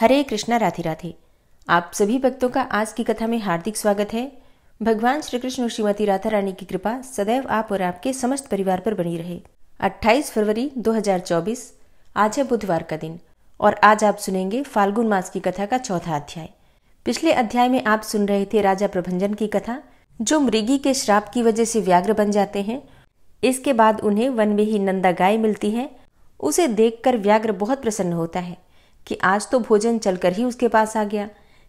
हरे कृष्णा राधे राधे आप सभी भक्तों का आज की कथा में हार्दिक स्वागत है भगवान श्री कृष्ण और श्रीमती राधा रानी की कृपा सदैव आप और आपके समस्त परिवार पर बनी रहे 28 फरवरी 2024 आज है बुधवार का दिन और आज आप सुनेंगे फाल्गुन मास की कथा का चौथा अध्याय पिछले अध्याय में आप सुन रहे थे राजा प्रभंजन की कथा जो मृगी के श्राप की वजह से व्याघ्र बन जाते हैं इसके बाद उन्हें वन में ही नंदा गाय मिलती है उसे देखकर व्याघ्र बहुत प्रसन्न होता है कि आज तो भोजन चलकर ही उसके पास आ गया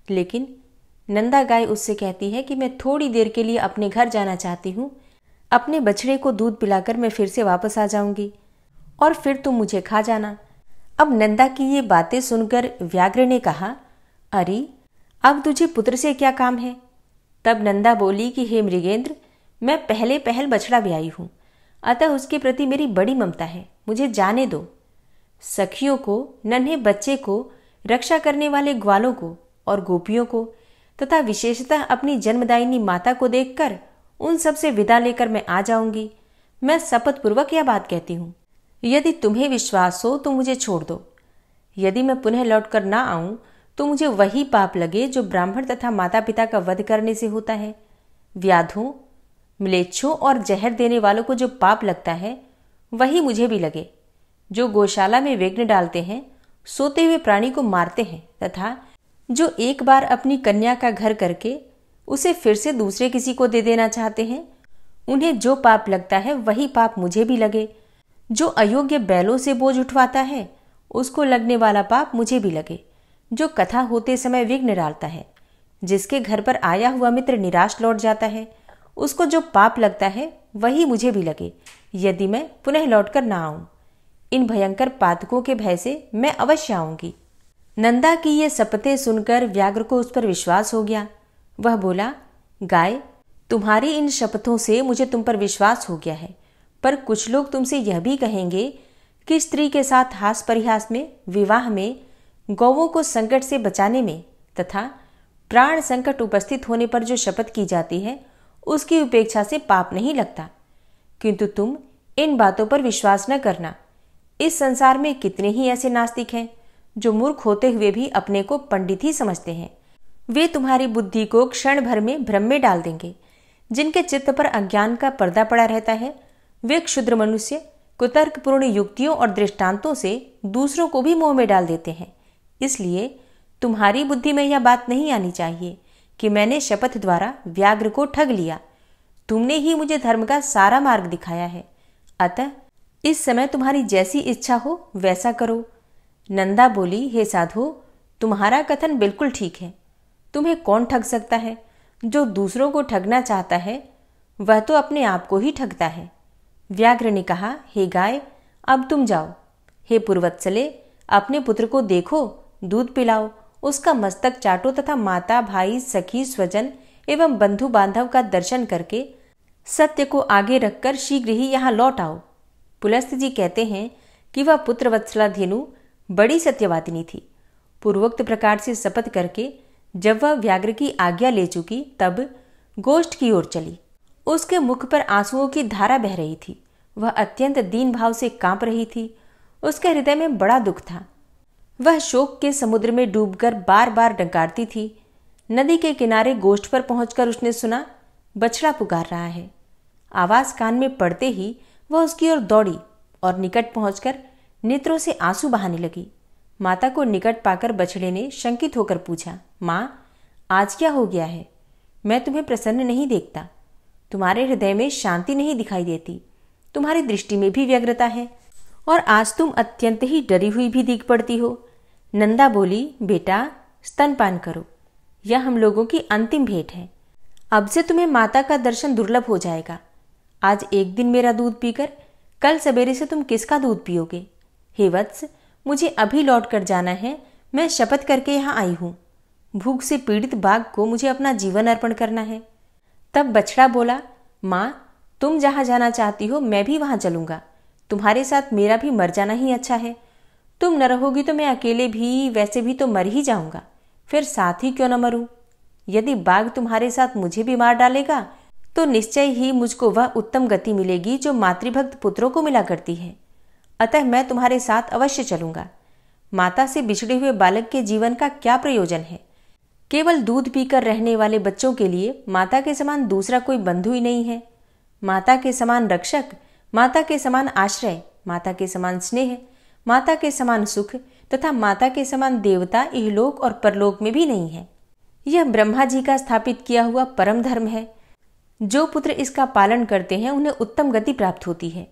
लेकिन नंदा गाय उससे कहती है कि मैं थोड़ी देर के लिए अपने घर जाना चाहती हूँ अपने बछड़े को दूध पिलाकर मैं फिर से वापस आ जाऊंगी और फिर तुम मुझे खा जाना अब नंदा की ये बातें सुनकर व्याघ्र ने कहा अरे अब तुझे पुत्र से क्या काम है तब नंदा बोली कि हे मृगेंद्र मैं पहले पहल बछड़ा ब्याई हूँ अतः उसके प्रति मेरी बड़ी ममता है मुझे जाने दो सखियों को नन्हे बच्चे को रक्षा करने वाले ग्वालों को और गोपियों को तथा विशेषतः अपनी जन्मदायिनी माता को देखकर उन सब से विदा लेकर मैं आ जाऊंगी मैं शपथ पूर्वक यह बात कहती हूँ यदि तुम्हें विश्वास हो तो मुझे छोड़ दो यदि मैं पुनः लौट कर ना आऊं तो मुझे वही पाप लगे जो ब्राह्मण तथा माता पिता का वध करने से होता है व्याधों मिलेच्छों और जहर देने वालों को जो पाप लगता है वही मुझे भी लगे जो गौशाला में विघ्न डालते हैं सोते हुए प्राणी को मारते हैं तथा जो एक बार अपनी कन्या का घर करके उसे फिर से दूसरे किसी को दे देना चाहते हैं उन्हें जो पाप लगता है वही पाप मुझे भी लगे जो अयोग्य बैलों से बोझ उठवाता है उसको लगने वाला पाप मुझे भी लगे जो कथा होते समय विघ्न डालता है जिसके घर पर आया हुआ मित्र निराश लौट जाता है उसको जो पाप लगता है वही मुझे भी लगे यदि मैं पुनः लौट कर ना आऊं इन भयंकर पातकों के भय से मैं अवश्य आऊंगी नंदा की ये सपते सुनकर व्याघ्र को उस पर विश्वास हो गया वह बोला गाय तुम्हारी इन शपथों से मुझे तुम पर विश्वास हो गया है पर कुछ लोग तुमसे यह भी कहेंगे कि स्त्री के साथ हास परिहास में विवाह में गौवों को संकट से बचाने में तथा प्राण संकट उपस्थित होने पर जो शपथ की जाती है उसकी उपेक्षा से पाप नहीं लगता किंतु तुम इन बातों पर विश्वास न करना इस संसार में कितने ही ऐसे नास्तिक हैं जो मूर्ख होते हुए भी अपने को पंडित ही समझते हैं वे तुम्हारी बुद्धि को क्षण भर में भ्रम में डाल देंगे जिनके चित्त पर अज्ञान का पर्दा पड़ा रहता है वे क्षुद्र मनुष्य कुतर्कपूर्ण युक्तियों और दृष्टांतों से दूसरों को भी मोह में डाल देते हैं इसलिए तुम्हारी बुद्धि में यह बात नहीं आनी चाहिए कि मैंने शपथ द्वारा व्याघ्र को ठग लिया तुमने ही मुझे धर्म का सारा मार्ग दिखाया है अतः इस समय तुम्हारी जैसी इच्छा हो वैसा करो नंदा बोली हे साधु तुम्हारा कथन बिल्कुल ठीक है तुम्हें कौन ठग सकता है जो दूसरों को ठगना चाहता है वह तो अपने आप को ही ठगता है व्याघ्र ने कहा हे गाय अब तुम जाओ हे पूर्वत्सले अपने पुत्र को देखो दूध पिलाओ उसका मस्तक चाटो तथा माता भाई सखी स्वजन एवं बंधु बांधव का दर्शन करके सत्य को आगे रखकर शीघ्र ही यहाँ लौट आओ पुलस्त जी कहते हैं कि वह वत्सला धेनु बड़ी सत्यवादिनी थी पूर्वोक्त प्रकार से शपथ करके जब वह व्याघ्र की आज्ञा ले चुकी तब गोष्ठ की ओर चली उसके मुख पर आंसुओं की धारा बह रही थी वह अत्यंत दीन भाव से कांप रही थी उसके हृदय में बड़ा दुख था वह शोक के समुद्र में डूबकर बार बार डंकारती थी नदी के किनारे गोष्ठ पर पहुंचकर उसने सुना बछड़ा पुकार रहा है आवाज कान में पड़ते ही वह उसकी ओर दौड़ी और निकट पहुंचकर नेत्रों से आंसू बहाने लगी माता को निकट पाकर बछड़े ने शंकित होकर पूछा माँ आज क्या हो गया है मैं तुम्हें प्रसन्न नहीं देखता तुम्हारे हृदय में शांति नहीं दिखाई देती तुम्हारी दृष्टि में भी व्यग्रता है और आज तुम अत्यंत ही डरी हुई भी दिख पड़ती हो नंदा बोली बेटा स्तनपान करो यह हम लोगों की अंतिम भेंट है अब से तुम्हें माता का दर्शन दुर्लभ हो जाएगा आज एक दिन मेरा दूध पीकर कल सवेरे से तुम किसका दूध पियोगे हे वत्स मुझे अभी लौट कर जाना है मैं शपथ करके यहाँ आई हूँ भूख से पीड़ित बाघ को मुझे अपना जीवन अर्पण करना है तब बछड़ा बोला माँ तुम जहाँ जाना चाहती हो मैं भी वहाँ चलूँगा तुम्हारे साथ मेरा भी मर जाना ही अच्छा है तुम न रहोगी तो मैं अकेले भी वैसे भी तो मर ही जाऊँगा फिर साथ ही क्यों न मरूँ यदि बाघ तुम्हारे साथ मुझे भी मार डालेगा तो निश्चय ही मुझको वह उत्तम गति मिलेगी जो मातृभक्त पुत्रों को मिला करती है अतः मैं तुम्हारे साथ अवश्य चलूंगा माता से बिछड़े हुए बालक के जीवन का क्या प्रयोजन है केवल दूध पीकर रहने वाले बच्चों के लिए माता के समान दूसरा कोई बंधु ही नहीं है माता के समान रक्षक माता के समान आश्रय माता के समान स्नेह माता के समान सुख तथा माता के समान देवता इहलोक और परलोक में भी नहीं है यह ब्रह्मा जी का स्थापित किया हुआ परम धर्म है जो पुत्र इसका पालन करते हैं उन्हें उत्तम गति प्राप्त होती है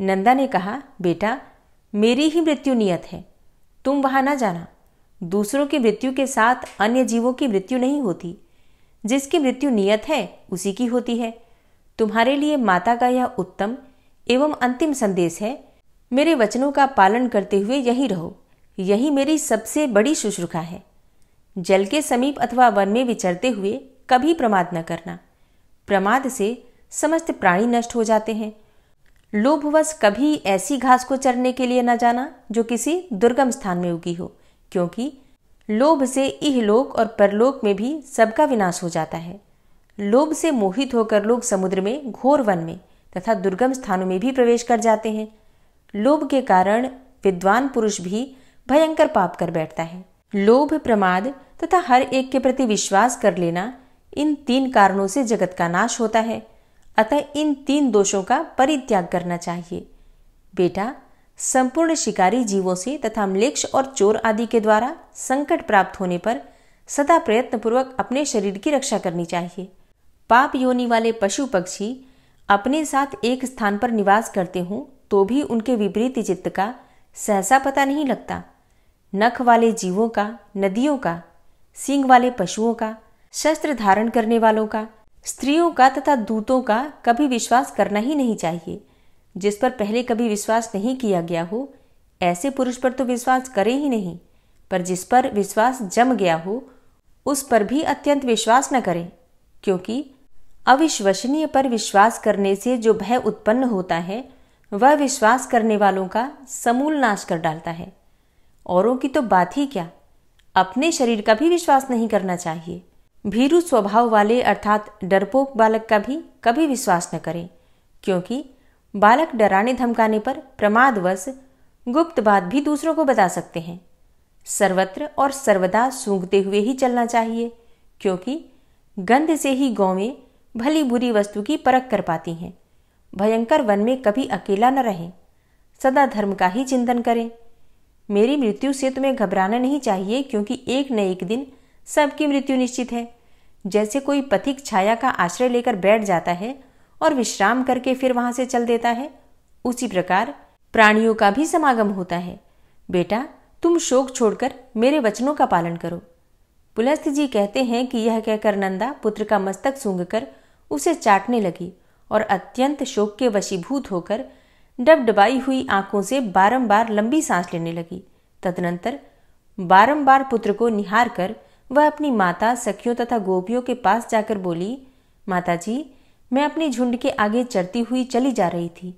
नंदा ने कहा बेटा मेरी ही मृत्यु नियत है तुम वहां ना जाना दूसरों की मृत्यु के साथ अन्य जीवों की मृत्यु नहीं होती जिसकी मृत्यु नियत है उसी की होती है तुम्हारे लिए माता का यह उत्तम एवं अंतिम संदेश है मेरे वचनों का पालन करते हुए यही रहो यही मेरी सबसे बड़ी शुश्रुखा है जल के समीप अथवा वन में विचरते हुए कभी प्रमाद न करना प्रमाद से समस्त प्राणी नष्ट हो जाते हैं लोभवश कभी ऐसी घास को चरने के लिए न जाना जो किसी दुर्गम स्थान में उगी हो क्योंकि लोभ से इहलोक और परलोक में भी सबका विनाश हो जाता है लोभ से मोहित होकर लोग समुद्र में घोर वन में तथा दुर्गम स्थानों में भी प्रवेश कर जाते हैं लोभ के कारण विद्वान पुरुष भी भयंकर पाप कर बैठता है लोभ प्रमाद तथा हर एक के प्रति विश्वास कर लेना इन तीन कारणों से जगत का नाश होता है अतः इन तीन दोषों का परित्याग करना चाहिए बेटा संपूर्ण शिकारी जीवों से तथा म्लेक्ष और चोर आदि के द्वारा संकट प्राप्त होने पर सदा पूर्वक अपने शरीर की रक्षा करनी चाहिए पाप योनि वाले पशु पक्षी अपने साथ एक स्थान पर निवास करते हों तो भी उनके विपरीत चित्त का सहसा पता नहीं लगता नख वाले जीवों का नदियों का सिंग वाले पशुओं का शस्त्र धारण करने वालों का स्त्रियों का तथा दूतों का कभी विश्वास करना ही नहीं चाहिए जिस पर पहले कभी विश्वास नहीं किया गया हो ऐसे पुरुष पर तो विश्वास करें ही नहीं पर जिस पर विश्वास जम गया हो उस पर भी अत्यंत विश्वास न करें क्योंकि अविश्वसनीय पर विश्वास करने से जो भय उत्पन्न होता है वह विश्वास करने वालों का समूल नाश कर डालता है औरों की तो बात ही क्या अपने शरीर का भी विश्वास नहीं करना चाहिए भीरू स्वभाव वाले अर्थात डरपोक बालक का भी कभी विश्वास न करें क्योंकि बालक डराने धमकाने पर प्रमादवश गुप्त बात भी दूसरों को बता सकते हैं सर्वत्र और सर्वदा सूंघते हुए ही चलना चाहिए क्योंकि गंध से ही गौवें भली बुरी वस्तु की परख कर पाती हैं भयंकर वन में कभी अकेला न रहें सदा धर्म का ही चिंतन करें मेरी मृत्यु से तुम्हें घबराना नहीं चाहिए क्योंकि एक न एक दिन सबकी मृत्यु निश्चित है जैसे कोई पथिक छाया का आश्रय लेकर बैठ जाता है और विश्राम करके फिर वहां से चल देता है उसी प्रकार प्राणियों का भी समागम होता है बेटा तुम शोक छोड़कर मेरे वचनों का पालन करो पुलस्थ जी कहते हैं कि यह कहकर नंदा पुत्र का मस्तक सूंघकर उसे चाटने लगी और अत्यंत शोक के वशीभूत होकर डबडबाई हुई आंखों से बारंबार लंबी सांस लेने लगी तदनंतर बारंबार पुत्र को निहार कर वह अपनी माता सखियों तथा गोपियों के पास जाकर बोली माताजी मैं अपने झुंड के आगे चढ़ती हुई चली जा रही थी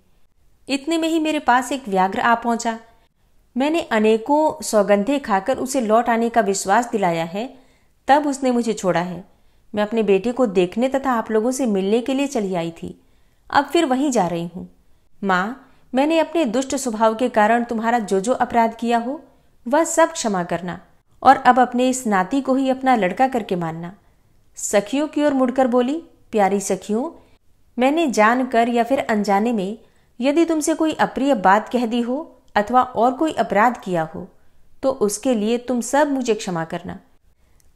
इतने में ही मेरे पास एक व्याघ्र आ पहुंचा मैंने अनेकों सौगंधे खाकर उसे लौट आने का विश्वास दिलाया है तब उसने मुझे छोड़ा है मैं अपने बेटे को देखने तथा आप लोगों से मिलने के लिए चली आई थी अब फिर वहीं जा रही हूँ माँ मैंने अपने दुष्ट स्वभाव के कारण तुम्हारा जो जो अपराध किया हो वह सब क्षमा करना और अब अपने इस नाती को ही अपना लड़का करके मानना सखियों की ओर मुड़कर बोली प्यारी सखियों मैंने जानकर या फिर अनजाने में यदि तुमसे कोई अप्रिय बात कह दी हो अथवा और कोई अपराध किया हो तो उसके लिए तुम सब मुझे क्षमा करना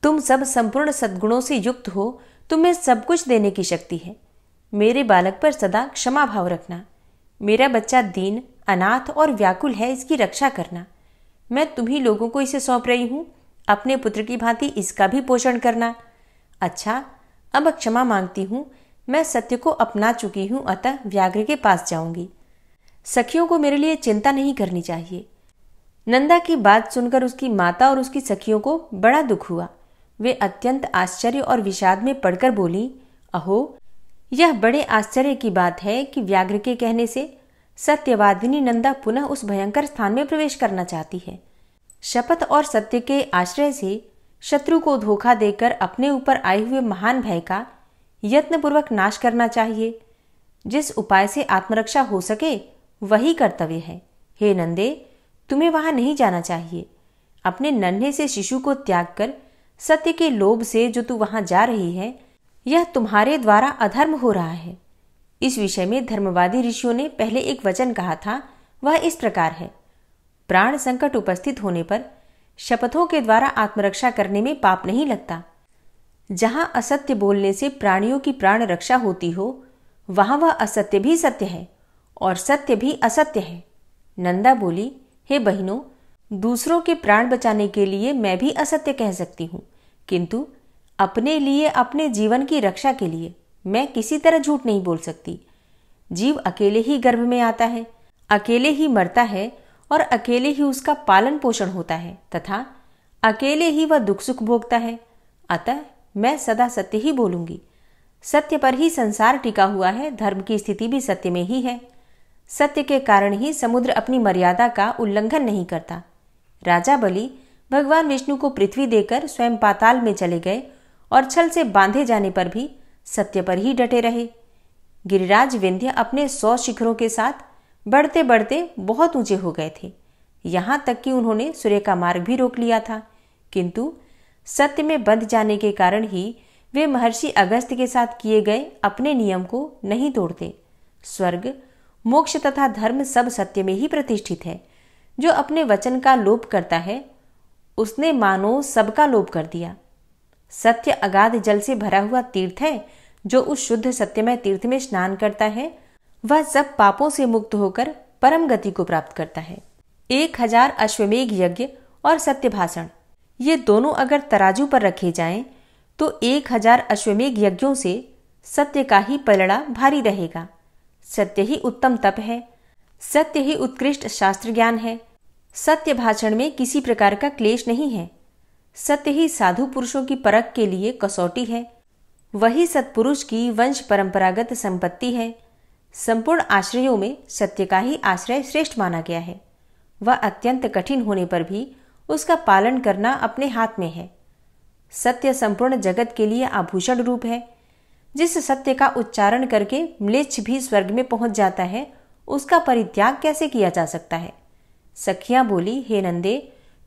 तुम सब संपूर्ण सद्गुणों से युक्त हो तुम्हें सब कुछ देने की शक्ति है मेरे बालक पर सदा क्षमा भाव रखना मेरा बच्चा दीन अनाथ और व्याकुल है इसकी रक्षा करना मैं तुम्ही लोगों को इसे सौंप रही हूँ अपने पुत्र की भांति इसका भी पोषण करना अच्छा अब क्षमा मांगती हूँ मैं सत्य को अपना चुकी हूँ अतः व्याघ्र के पास जाऊंगी सखियों को मेरे लिए चिंता नहीं करनी चाहिए नंदा की बात सुनकर उसकी माता और उसकी सखियों को बड़ा दुख हुआ वे अत्यंत आश्चर्य और विषाद में पड़कर बोली अहो यह बड़े आश्चर्य की बात है कि व्याघ्र के कहने से सत्यवादिनी नंदा पुनः उस भयंकर स्थान में प्रवेश करना चाहती है शपथ और सत्य के आश्रय से शत्रु को धोखा देकर अपने ऊपर आए हुए महान भय का यत्नपूर्वक नाश करना चाहिए जिस उपाय से आत्मरक्षा हो सके वही कर्तव्य है हे नंदे तुम्हें वहां नहीं जाना चाहिए अपने नन्हे से शिशु को त्याग कर सत्य के लोभ से जो तू वहां जा रही है यह तुम्हारे द्वारा अधर्म हो रहा है इस विषय में धर्मवादी ऋषियों ने पहले एक वचन कहा था वह इस प्रकार है प्राण संकट उपस्थित होने पर शपथों के द्वारा आत्मरक्षा करने में पाप नहीं लगता जहां असत्य बोलने से प्राणियों की प्राण रक्षा होती हो वहां वह असत्य भी सत्य है और सत्य भी असत्य है नंदा बोली हे बहनों दूसरों के प्राण बचाने के लिए मैं भी असत्य कह सकती हूँ किंतु अपने लिए अपने जीवन की रक्षा के लिए मैं किसी तरह झूठ नहीं बोल सकती जीव अकेले ही गर्भ में आता है अकेले ही मरता है और अकेले ही उसका पालन पोषण होता है तथा अकेले ही वह दुख सुख भोगता है अतः मैं सदा सत्य ही बोलूंगी सत्य पर ही संसार टिका हुआ है धर्म की स्थिति भी सत्य में ही है सत्य के कारण ही समुद्र अपनी मर्यादा का उल्लंघन नहीं करता राजा बलि भगवान विष्णु को पृथ्वी देकर स्वयं पाताल में चले गए और छल से बांधे जाने पर भी सत्य पर ही डटे रहे गिरिराज विंध्य अपने सौ शिखरों के साथ बढ़ते बढ़ते बहुत ऊंचे हो गए थे यहाँ तक कि उन्होंने सूर्य का मार्ग भी रोक लिया था किंतु सत्य में बंध जाने के कारण ही वे महर्षि अगस्त के साथ किए गए अपने नियम को नहीं तोड़ते स्वर्ग मोक्ष तथा धर्म सब सत्य में ही प्रतिष्ठित है जो अपने वचन का लोप करता है उसने मानो सबका लोप कर दिया सत्य अगाध जल से भरा हुआ तीर्थ है जो उस शुद्ध सत्यमय तीर्थ में स्नान करता है वह सब पापों से मुक्त होकर परम गति को प्राप्त करता है एक हजार अश्वमेघ यज्ञ और सत्य भाषण ये दोनों अगर तराजू पर रखे जाएं तो एक हजार अश्वमेघ यज्ञों से सत्य का ही पलड़ा भारी रहेगा सत्य ही उत्तम तप है सत्य ही उत्कृष्ट शास्त्र ज्ञान है सत्य भाषण में किसी प्रकार का क्लेश नहीं है सत्य ही साधु पुरुषों की परख के लिए कसौटी है वही सत्पुरुष की वंश परंपरागत संपत्ति है संपूर्ण आश्रयों में सत्य का ही आश्रय श्रेष्ठ माना गया है वह अत्यंत कठिन होने पर भी उसका पालन करना अपने हाथ में है सत्य संपूर्ण जगत के लिए आभूषण रूप है जिस सत्य का उच्चारण करके म्लेच्छ भी स्वर्ग में पहुंच जाता है उसका परित्याग कैसे किया जा सकता है सखियां बोली हे नंदे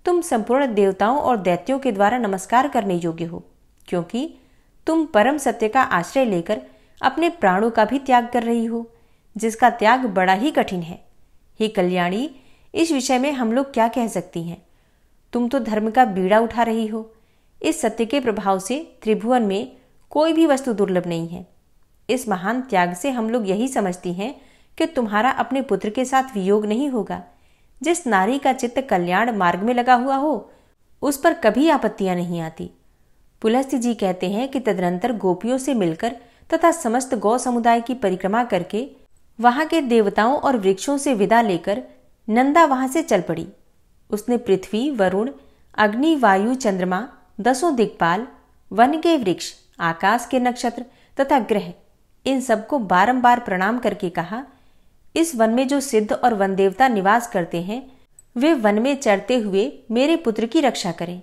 तुम संपूर्ण देवताओं और दैत्यों के द्वारा नमस्कार करने योग्य हो क्योंकि तुम परम सत्य का आश्रय लेकर अपने प्राणों का भी त्याग कर रही हो जिसका त्याग बड़ा ही कठिन है हे कल्याणी इस विषय में हम लोग क्या कह सकती हैं तुम तो धर्म का बीड़ा उठा रही हो इस सत्य के प्रभाव से त्रिभुवन में कोई भी वस्तु दुर्लभ नहीं है इस महान त्याग से हम लोग यही समझती हैं कि तुम्हारा अपने पुत्र के साथ वियोग नहीं होगा जिस नारी का चित्त कल्याण मार्ग में लगा हुआ हो उस पर कभी आपत्तियां नहीं आती पुलस्त जी कहते हैं कि तदनंतर गोपियों से मिलकर तथा समस्त गौ समुदाय की परिक्रमा करके वहां के देवताओं और वृक्षों से विदा लेकर नंदा वहां से चल पड़ी उसने पृथ्वी वरुण अग्नि वायु चंद्रमा दसों दिग्पाल वन के वृक्ष आकाश के नक्षत्र तथा ग्रह इन सबको बारंबार प्रणाम करके कहा इस वन में जो सिद्ध और वन देवता निवास करते हैं वे वन में चढ़ते हुए मेरे पुत्र की रक्षा करें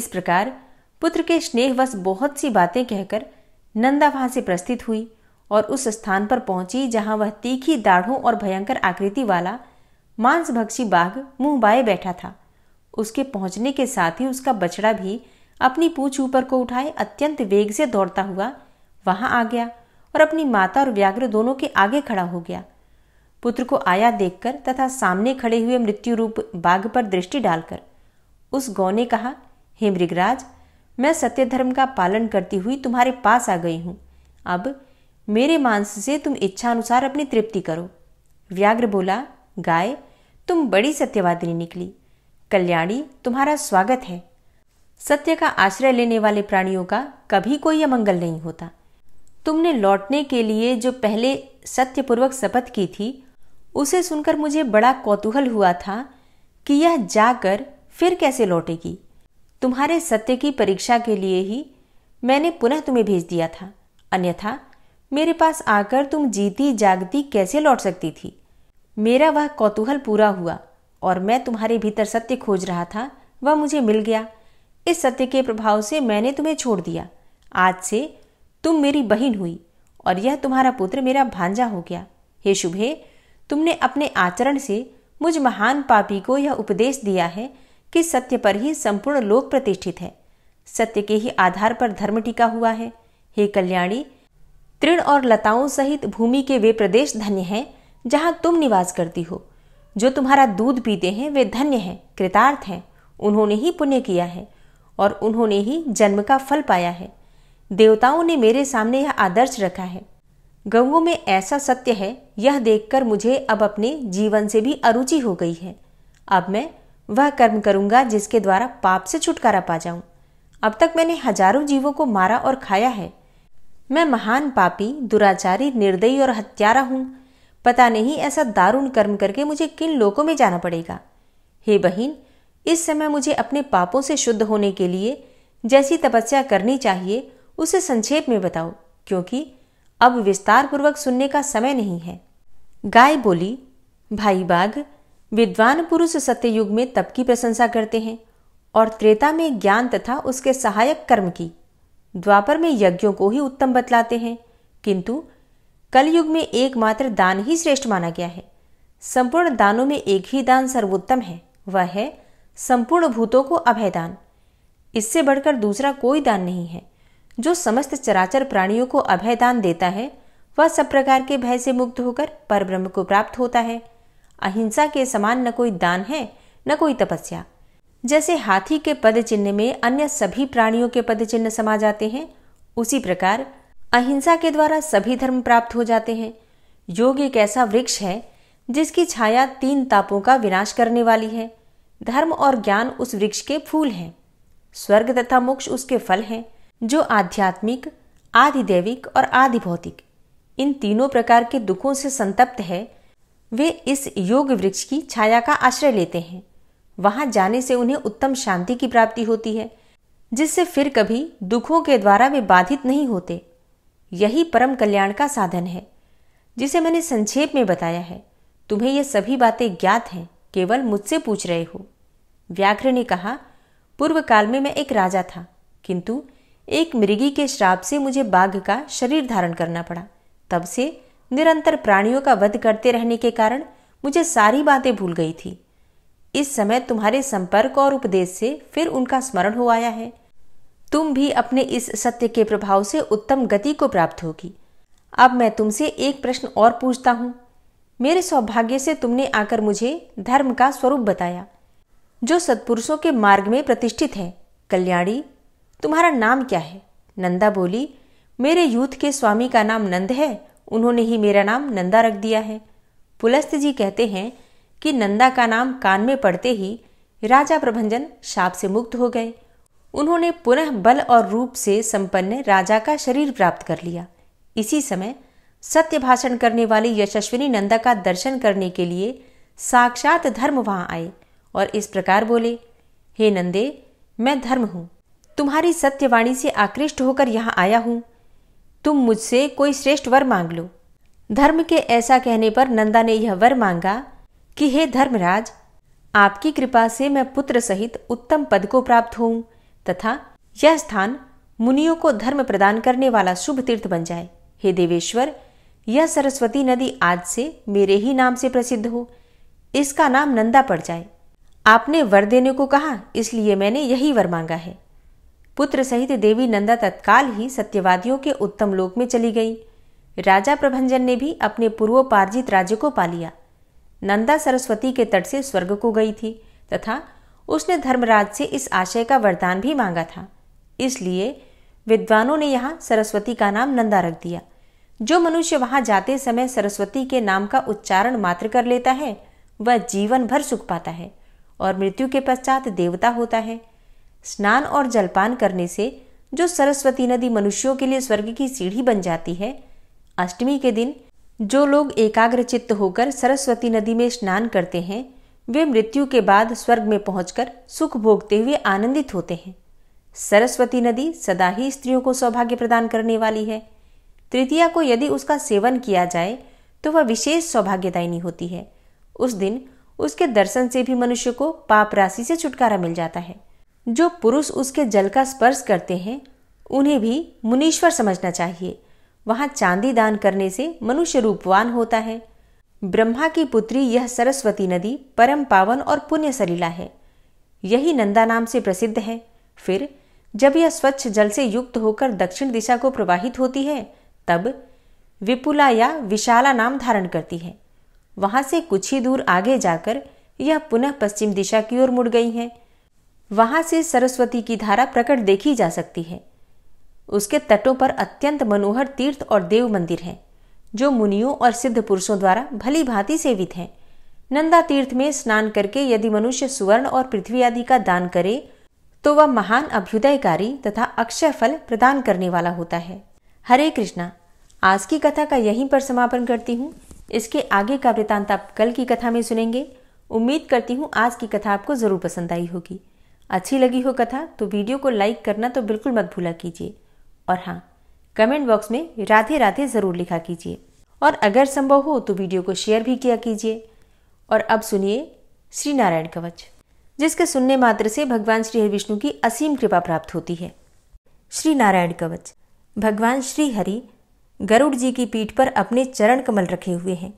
इस प्रकार पुत्र के स्नेहवश बहुत सी बातें कहकर नंदा वहां से प्रस्थित हुई और उस स्थान पर पहुंची जहां वह तीखी दाढ़ों और भयंकर आकृति वाला मांसभक्षी बाघ मुंह बाए बैठा था उसके पहुंचने के साथ ही उसका बछड़ा भी अपनी पूछ ऊपर को उठाए अत्यंत वेग से दौड़ता हुआ वहां आ गया और अपनी माता और व्याघ्र दोनों के आगे खड़ा हो गया पुत्र को आया देखकर तथा सामने खड़े हुए मृत्यु रूप बाघ पर दृष्टि डालकर उस गौ ने कहा हे मृगराज मैं सत्य धर्म का पालन करती हुई तुम्हारे पास आ गई हूं अब मेरे मांस से तुम इच्छानुसार अपनी तृप्ति करो व्याघ्र बोला गाय तुम बड़ी सत्यवादिनी निकली कल्याणी तुम्हारा स्वागत है सत्य का आश्रय लेने वाले प्राणियों का कभी कोई अमंगल नहीं होता तुमने लौटने के लिए जो पहले सत्यपूर्वक शपथ की थी उसे सुनकर मुझे बड़ा कौतूहल हुआ था कि यह जाकर फिर कैसे लौटेगी तुम्हारे सत्य की परीक्षा के लिए ही मैंने पुनः तुम्हें भेज दिया था अन्यथा मेरे पास आकर तुम जीती जागती कैसे लौट सकती थी मेरा वह कौतूहल पूरा हुआ और मैं तुम्हारे भीतर सत्य खोज रहा था वह मुझे मिल गया इस सत्य के प्रभाव से मैंने तुम्हें छोड़ दिया आज से तुम मेरी बहन हुई और यह तुम्हारा पुत्र मेरा भांजा हो गया हे शुभे तुमने अपने आचरण से मुझ महान पापी को यह उपदेश दिया है कि सत्य पर ही संपूर्ण लोक प्रतिष्ठित है सत्य के ही आधार पर धर्म टिका हुआ है हे कल्याणी तृण और लताओं सहित भूमि के वे प्रदेश धन्य हैं जहां तुम निवास करती हो जो तुम्हारा दूध पीते हैं वे धन्य हैं कृतार्थ हैं उन्होंने ही पुण्य किया है और उन्होंने ही जन्म का फल पाया है देवताओं ने मेरे सामने यह आदर्श रखा है गऊ में ऐसा सत्य है यह देखकर मुझे अब अपने जीवन से भी अरुचि हो गई है अब मैं वह कर्म करूंगा जिसके द्वारा पाप से छुटकारा पा जाऊं अब तक मैंने हजारों जीवों को मारा और खाया है मैं महान पापी दुराचारी निर्दयी और हत्यारा हूँ पता नहीं ऐसा दारुण कर्म करके मुझे किन लोगों में जाना पड़ेगा हे बहिन इस समय मुझे अपने पापों से शुद्ध होने के लिए जैसी तपस्या करनी चाहिए उसे संक्षेप में बताओ क्योंकि अब विस्तार पूर्वक सुनने का समय नहीं है गाय बोली भाई बाघ विद्वान पुरुष सत्ययुग में तप की प्रशंसा करते हैं और त्रेता में ज्ञान तथा उसके सहायक कर्म की द्वापर में यज्ञों को ही उत्तम बतलाते हैं किंतु कलयुग में एकमात्र दान ही श्रेष्ठ माना गया है संपूर्ण दानों में एक ही दान सर्वोत्तम है वह है संपूर्ण भूतों को अभयदान इससे बढ़कर दूसरा कोई दान नहीं है जो समस्त चराचर प्राणियों को अभयदान देता है वह सब प्रकार के भय से मुक्त होकर परब्रह्म को प्राप्त होता है अहिंसा के समान न कोई दान है न कोई तपस्या जैसे हाथी के पद चिन्ह में अन्य सभी प्राणियों के पद चिन्ह समा जाते हैं उसी प्रकार अहिंसा के द्वारा सभी धर्म प्राप्त हो जाते हैं योग एक ऐसा वृक्ष है जिसकी छाया तीन तापों का विनाश करने वाली है धर्म और ज्ञान उस वृक्ष के फूल हैं स्वर्ग तथा मोक्ष उसके फल हैं जो आध्यात्मिक आधिदैविक और आदि भौतिक इन तीनों प्रकार के दुखों से संतप्त है वे इस योग वृक्ष की छाया का आश्रय लेते हैं वहां जाने से उन्हें उत्तम शांति की प्राप्ति होती है जिससे फिर कभी दुखों के द्वारा वे बाधित नहीं होते यही परम कल्याण का साधन है जिसे मैंने संक्षेप में बताया है तुम्हें ये सभी बातें ज्ञात हैं केवल मुझसे पूछ रहे हो व्याघ्र ने कहा पूर्व काल में मैं एक राजा था किंतु एक मृगी के श्राप से मुझे बाघ का शरीर धारण करना पड़ा तब से निरंतर प्राणियों का वध करते रहने के कारण मुझे सारी बातें भूल गई थी इस समय तुम्हारे संपर्क और उपदेश से फिर उनका स्मरण हो आया है तुम भी अपने इस सत्य के प्रभाव से उत्तम गति को प्राप्त होगी अब मैं तुमसे एक प्रश्न और पूछता हूँ मेरे सौभाग्य से तुमने आकर मुझे धर्म का स्वरूप बताया जो सत्पुरुषों के मार्ग में प्रतिष्ठित है कल्याणी तुम्हारा नाम क्या है नंदा बोली मेरे यूथ के स्वामी का नाम नंद है उन्होंने ही मेरा नाम नंदा रख दिया है पुलस्त जी कहते हैं कि नंदा का नाम कान में पड़ते ही राजा प्रभंजन शाप से मुक्त हो गए उन्होंने पुनः बल और रूप से संपन्न राजा का शरीर प्राप्त कर लिया इसी समय सत्य भाषण करने वाली यशस्विनी नंदा का दर्शन करने के लिए साक्षात धर्म वहां आए और इस प्रकार बोले हे नंदे मैं धर्म हूँ तुम्हारी सत्यवाणी से आकृष्ट होकर यहाँ आया हूँ तुम मुझसे कोई श्रेष्ठ वर मांग लो धर्म के ऐसा कहने पर नंदा ने यह वर मांगा कि हे धर्मराज आपकी कृपा से मैं पुत्र सहित उत्तम पद को प्राप्त हूं तथा यह स्थान मुनियों को धर्म प्रदान करने वाला शुभ तीर्थ बन जाए हे देवेश्वर यह सरस्वती नदी आज से मेरे ही नाम से प्रसिद्ध हो इसका नाम नंदा पड़ जाए आपने वर देने को कहा इसलिए मैंने यही वर मांगा है पुत्र सहित देवी नंदा तत्काल ही सत्यवादियों के उत्तम लोक में चली गई राजा प्रभंजन ने भी अपने पूर्वोपार्जित राज्य को पा लिया नंदा सरस्वती के तट से स्वर्ग को गई थी तथा उसने धर्मराज से इस आशय का वरदान भी मांगा था इसलिए विद्वानों ने यहाँ सरस्वती का नाम नंदा रख दिया जो मनुष्य वहां जाते समय सरस्वती के नाम का उच्चारण मात्र कर लेता है वह जीवन भर सुख पाता है और मृत्यु के पश्चात देवता होता है स्नान और जलपान करने से जो सरस्वती नदी मनुष्यों के लिए स्वर्ग की सीढ़ी बन जाती है अष्टमी के दिन जो लोग एकाग्रचित्त होकर सरस्वती नदी में स्नान करते हैं वे मृत्यु के बाद स्वर्ग में पहुंचकर सुख भोगते हुए आनंदित होते हैं सरस्वती नदी सदा ही स्त्रियों को सौभाग्य प्रदान करने वाली है तृतीया को यदि उसका सेवन किया जाए तो वह विशेष सौभाग्यदायिनी होती है उस दिन उसके दर्शन से भी मनुष्य को पाप राशि से छुटकारा मिल जाता है जो पुरुष उसके जल का स्पर्श करते हैं उन्हें भी मुनीश्वर समझना चाहिए वहाँ चांदी दान करने से मनुष्य रूपवान होता है ब्रह्मा की पुत्री यह सरस्वती नदी परम पावन और पुण्य सलीला है यही नंदा नाम से प्रसिद्ध है फिर जब यह स्वच्छ जल से युक्त होकर दक्षिण दिशा को प्रवाहित होती है तब विपुला या विशाला नाम धारण करती है वहां से कुछ ही दूर आगे जाकर यह पुनः पश्चिम दिशा की ओर मुड़ गई है वहां से सरस्वती की धारा प्रकट देखी जा सकती है उसके तटों पर अत्यंत मनोहर तीर्थ और देव मंदिर हैं जो मुनियों और सिद्ध पुरुषों द्वारा भली भांति सेवित हैं नंदा तीर्थ में स्नान करके यदि मनुष्य सुवर्ण और पृथ्वी आदि का दान करे तो वह महान अभ्युदयकारी तथा अक्षय फल प्रदान करने वाला होता है हरे कृष्णा आज की कथा का यहीं पर समापन करती हूँ इसके आगे का वृतांत आप कल की कथा में सुनेंगे उम्मीद करती हूँ आज की कथा आपको ज़रूर पसंद आई होगी अच्छी लगी हो कथा तो वीडियो को लाइक करना तो बिल्कुल मत भूला कीजिए और हाँ कमेंट बॉक्स में राधे राधे ज़रूर लिखा कीजिए और अगर संभव हो तो वीडियो को शेयर भी किया कीजिए और अब सुनिए श्री नारायण कवच जिसके सुनने मात्र से भगवान श्री हरि विष्णु की असीम कृपा प्राप्त होती है श्री नारायण कवच भगवान श्री हरि गरुड़ जी की पीठ पर अपने चरण कमल रखे हुए हैं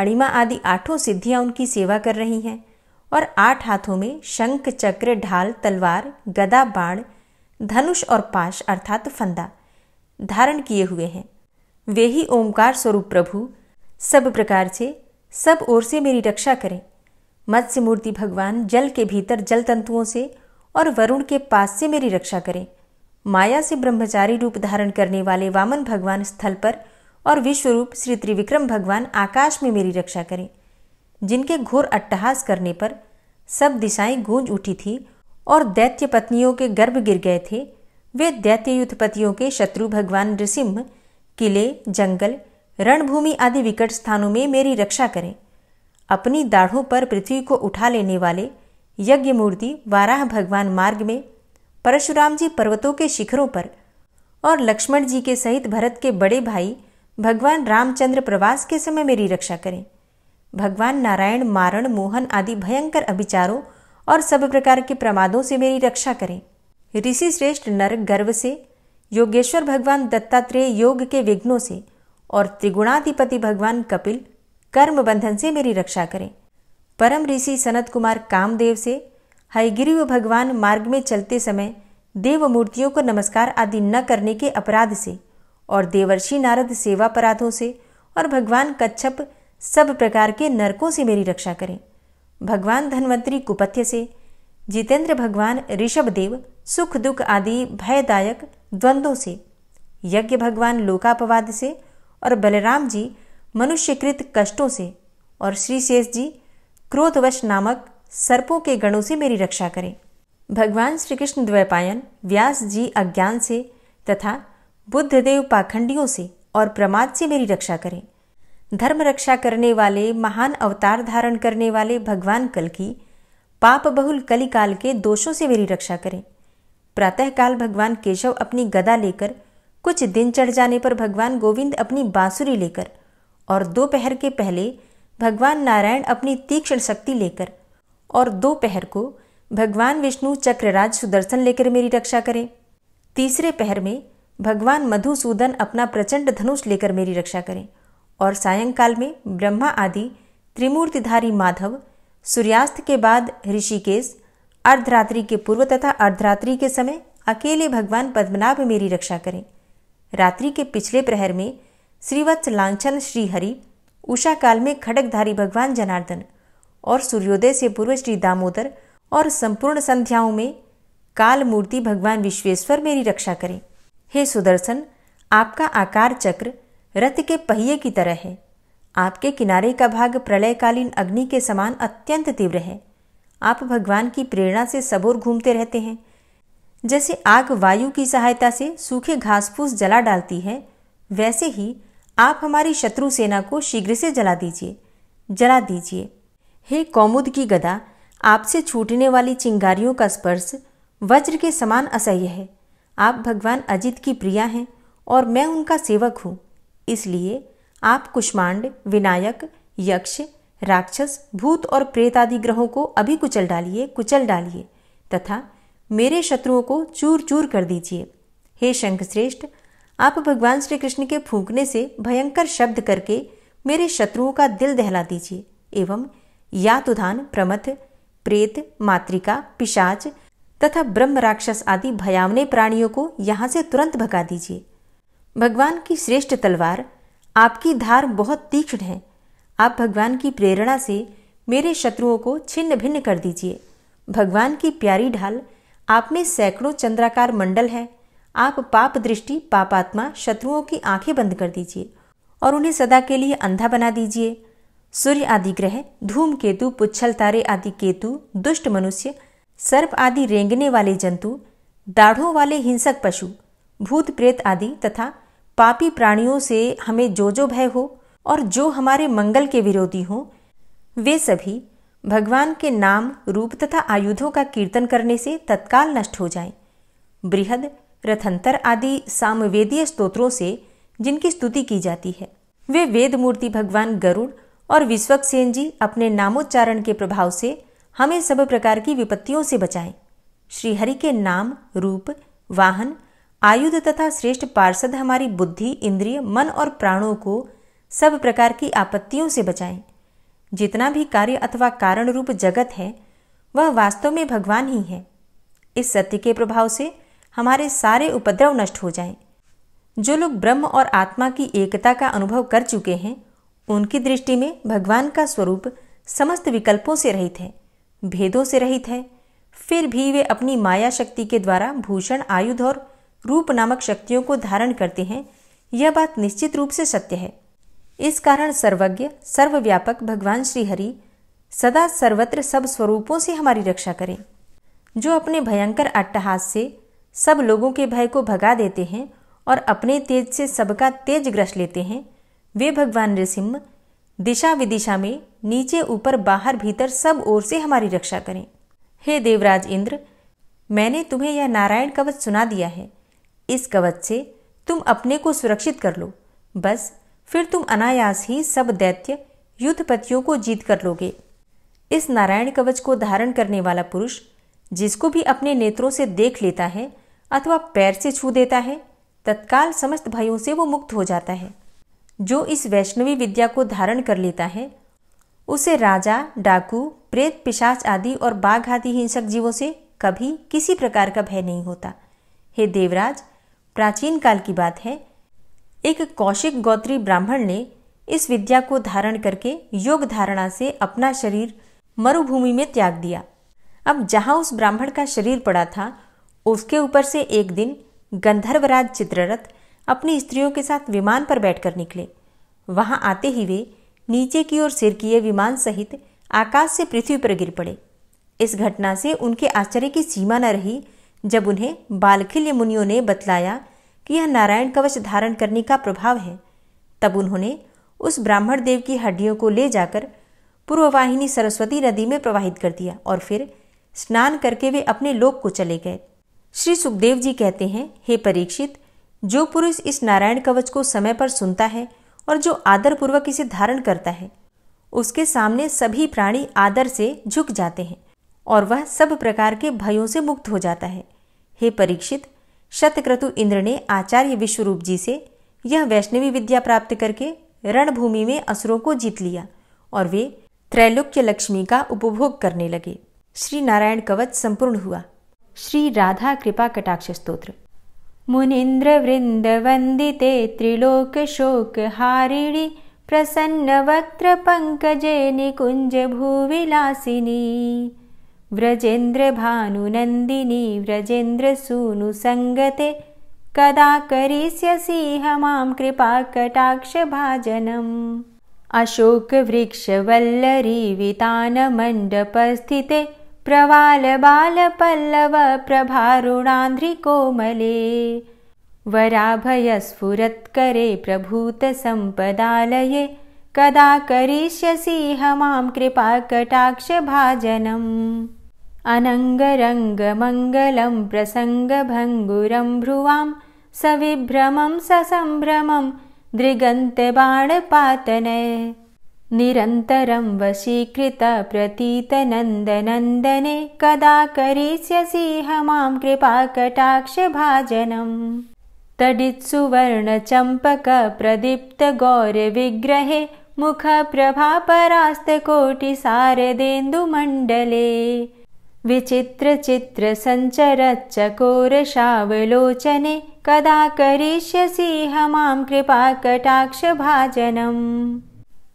अणिमा आदि आठों सिद्धियां उनकी सेवा कर रही हैं और आठ हाथों में शंख चक्र ढाल तलवार गदा बाण धनुष और पाश अर्थात फंदा धारण किए हुए हैं वे ही ओमकार स्वरूप प्रभु सब प्रकार से सब ओर से मेरी रक्षा करें मत्स्य मूर्ति भगवान जल के भीतर जल तंतुओं से और वरुण के पास से मेरी रक्षा करें माया से ब्रह्मचारी रूप धारण करने वाले वामन भगवान स्थल पर और विश्वरूप श्री त्रिविक्रम भगवान आकाश में मेरी रक्षा करें जिनके घोर अट्टहास करने पर सब दिशाएं गूंज उठी थी और दैत्य पत्नियों के गर्भ गिर गए थे वे दैत्य युद्धपतियों के शत्रु भगवान नृसिंह किले जंगल रणभूमि आदि विकट स्थानों में मेरी रक्षा करें अपनी दाढ़ों पर पृथ्वी को उठा लेने वाले यज्ञ मूर्ति वाराह भगवान मार्ग में परशुराम जी पर्वतों के शिखरों पर और लक्ष्मण जी के सहित भरत के बड़े भाई भगवान रामचंद्र प्रवास के समय मेरी रक्षा करें भगवान नारायण मारण मोहन आदि भयंकर अभिचारों और सब प्रकार के प्रमादों से मेरी रक्षा करें ऋषि श्रेष्ठ नर गर्व से योगेश्वर भगवान दत्तात्रेय योग के विघ्नों से और त्रिगुणाधिपति भगवान कपिल कर्म बंधन से मेरी रक्षा करें परम ऋषि सनत कुमार कामदेव से हयगिरी भगवान मार्ग में चलते समय देव मूर्तियों को नमस्कार आदि न करने के अपराध से और देवर्षि नारद सेवापराधों से और भगवान कच्छप सब प्रकार के नरकों से मेरी रक्षा करें भगवान धन्वंतरी कुपथ्य से जितेंद्र भगवान ऋषभ देव सुख दुख आदि भयदायक द्वंद्वों से यज्ञ भगवान लोकापवाद से और बलराम जी मनुष्यकृत कष्टों से और श्री शेष जी क्रोधवश नामक सर्पों के गणों से मेरी रक्षा करें भगवान श्री कृष्ण द्वैपायन व्यास जी अज्ञान से तथा बुद्धदेव पाखंडियों से और प्रमाद से मेरी रक्षा करें धर्म रक्षा करने वाले महान अवतार धारण करने वाले भगवान कल की पाप बहुल कलिकाल के दोषों से मेरी रक्षा करें प्रातःकाल भगवान केशव अपनी गदा लेकर कुछ दिन चढ़ जाने पर भगवान गोविंद अपनी बांसुरी लेकर और दोपहर के पहले भगवान नारायण अपनी तीक्ष्ण शक्ति लेकर और दोपहर को भगवान विष्णु चक्रराज सुदर्शन लेकर मेरी रक्षा करें तीसरे पहर में भगवान मधुसूदन अपना प्रचंड धनुष लेकर मेरी रक्षा करें और सायंकाल में ब्रह्मा आदि त्रिमूर्तिधारी माधव सूर्यास्त के बाद ऋषिकेश अर्धरात्रि के पूर्व तथा अर्धरात्रि के समय अकेले भगवान पद्मनाभ मेरी रक्षा करें रात्रि के पिछले प्रहर में श्रीवत्स लांछन श्रीहरि उषा काल में खड़गधारी भगवान जनार्दन और सूर्योदय से पूर्व श्री दामोदर और संपूर्ण संध्याओं में काल मूर्ति भगवान विश्वेश्वर मेरी रक्षा करें हे सुदर्शन आपका आकार चक्र रथ के पहिए की तरह है आपके किनारे का भाग प्रलयकालीन अग्नि के समान अत्यंत तीव्र है आप भगवान की प्रेरणा से सबोर घूमते रहते हैं जैसे आग वायु की सहायता से सूखे घास फूस जला डालती है वैसे ही आप हमारी शत्रु सेना को शीघ्र से जला दीजिए जला दीजिए हे कौमुद की गदा आपसे छूटने वाली चिंगारियों का स्पर्श वज्र के समान असह्य है आप भगवान अजित की प्रिया हैं और मैं उनका सेवक हूँ इसलिए आप कुष्मांड विनायक यक्ष राक्षस भूत और प्रेत आदि ग्रहों को अभी कुचल डालिए कुचल डालिए तथा मेरे शत्रुओं को चूर चूर कर दीजिए हे शंख श्रेष्ठ आप भगवान श्री कृष्ण के फूंकने से भयंकर शब्द करके मेरे शत्रुओं का दिल दहला दीजिए एवं यातुधान प्रमथ प्रेत मातृका पिशाच तथा ब्रह्म राक्षस आदि भयावने प्राणियों को यहाँ से तुरंत भगा दीजिए भगवान की श्रेष्ठ तलवार आपकी धार बहुत तीक्ष्ण है आप भगवान की प्रेरणा से मेरे शत्रुओं को छिन्न भिन्न कर दीजिए भगवान की प्यारी ढाल आप में सैकड़ों चंद्राकार मंडल है आप पाप दृष्टि पापात्मा शत्रुओं की आंखें बंद कर दीजिए और उन्हें सदा के लिए अंधा बना दीजिए सूर्य आदि ग्रह धूम केतु पुच्छल तारे आदि केतु दुष्ट मनुष्य सर्प आदि रेंगने वाले जंतु दाढ़ों वाले हिंसक पशु भूत प्रेत आदि तथा पापी प्राणियों से हमें जो जो भय हो और जो हमारे मंगल के विरोधी हों वे सभी भगवान के नाम रूप तथा आयुधों का कीर्तन करने से तत्काल नष्ट हो जाएं। बृहद रथंतर आदि सामवेदीय स्तोत्रों से जिनकी स्तुति की जाती है वे वेद मूर्ति भगवान गरुड़ और विश्वक्सेन जी अपने नामोच्चारण के प्रभाव से हमें सब प्रकार की विपत्तियों से बचाएं। श्रीहरि के नाम रूप वाहन आयुध तथा श्रेष्ठ पार्षद हमारी बुद्धि इंद्रिय मन और प्राणों को सब प्रकार की आपत्तियों से बचाएं जितना भी कार्य अथवा कारण रूप जगत है वह वास्तव में भगवान ही है इस सत्य के प्रभाव से हमारे सारे उपद्रव नष्ट हो जाएं। जो लोग ब्रह्म और आत्मा की एकता का अनुभव कर चुके हैं उनकी दृष्टि में भगवान का स्वरूप समस्त विकल्पों से रहित है भेदों से रहित है फिर भी वे अपनी माया शक्ति के द्वारा भूषण आयुध और रूप नामक शक्तियों को धारण करते हैं यह बात निश्चित रूप से सत्य है इस कारण सर्वज्ञ सर्वव्यापक भगवान श्रीहरि सदा सर्वत्र सब स्वरूपों से हमारी रक्षा करें जो अपने भयंकर अट्टहास से सब लोगों के भय को भगा देते हैं और अपने तेज से सबका तेज ग्रस लेते हैं वे भगवान नृसिम्ह दिशा विदिशा में नीचे ऊपर बाहर भीतर सब ओर से हमारी रक्षा करें हे देवराज इंद्र मैंने तुम्हें यह नारायण कवच सुना दिया है इस कवच से तुम अपने को सुरक्षित कर लो बस फिर तुम अनायास ही सब दैत्य युद्धपतियों को जीत कर लोगे इस नारायण कवच को धारण करने वाला पुरुष जिसको भी अपने नेत्रों से देख लेता है अथवा पैर से छू देता है तत्काल समस्त भयों से वो मुक्त हो जाता है जो इस वैष्णवी विद्या को धारण कर लेता है उसे राजा डाकू प्रेत पिशाच आदि और बाघ आदि हिंसक जीवों से कभी किसी प्रकार का भय नहीं होता हे देवराज प्राचीन काल की बात है एक कौशिक गौत्री ब्राह्मण ने इस विद्या को धारण करके योग धारणा से अपना शरीर मरुभूमि में त्याग दिया अब जहाँ उस ब्राह्मण का शरीर पड़ा था उसके ऊपर से एक दिन गंधर्वराज चित्ररथ अपनी स्त्रियों के साथ विमान पर बैठकर निकले वहाँ आते ही वे नीचे की ओर सिर किए विमान सहित आकाश से पृथ्वी पर गिर पड़े इस घटना से उनके आश्चर्य की सीमा न रही जब उन्हें बालखिल्य मुनियों ने बतलाया कि यह नारायण कवच धारण करने का प्रभाव है तब उन्होंने उस ब्राह्मण देव की हड्डियों को ले जाकर पूर्ववाहिनी सरस्वती नदी में प्रवाहित कर दिया और फिर स्नान करके वे अपने लोक को चले गए श्री सुखदेव जी कहते हैं हे परीक्षित जो पुरुष इस नारायण कवच को समय पर सुनता है और जो आदर पूर्वक इसे धारण करता है उसके सामने सभी प्राणी आदर से झुक जाते हैं और वह सब प्रकार के भयों से मुक्त हो जाता है हे परीक्षित शतक्रतु इंद्र ने आचार्य विश्वरूप जी से यह वैष्णवी विद्या प्राप्त करके रणभूमि में असुरों को जीत लिया और वे त्रैलोक्य लक्ष्मी का उपभोग करने लगे श्री नारायण कवच संपूर्ण हुआ श्री राधा कृपा कटाक्ष स्त्रोत्र मुनिन्द्र वृंद वंदिते त्रिलोक शोक हारिणी प्रसन्न वक्त पंकजे निकुंज भूविलासिनी व्रजेन्द्रभानुनन्दिनी व्रजेन्द्रसूनुसङ्गते कदा करिष्यसि ह मां कृपाकटाक्षभाजनम् प्रवालबालपल्लव प्रभारुणान्ध्रिकोमले वराभयस्फुरत्करे प्रभूतसम्पदालये कदा करिष्यसि ह मां कृपाकटाक्षभाजनम् अनङ्गरङ्गमङ्गलं प्रसङ्गभङ्गुरं भ्रुवां सविभ्रमं ससम्भ्रमं दृगन्तबाणपातने निरन्तरं वशीकृत प्रतीत कदा करिष्यसिंह मां कृपाकटाक्षभाजनम् तडित्सुवर्णचम्पकप्रदीप्तगौरविग्रहे सुवर्ण विचित्रचित्रसञ्चरच्चकोरशावलोचने कदा करिष्यसिह मां कृपाकटाक्षभाजनम्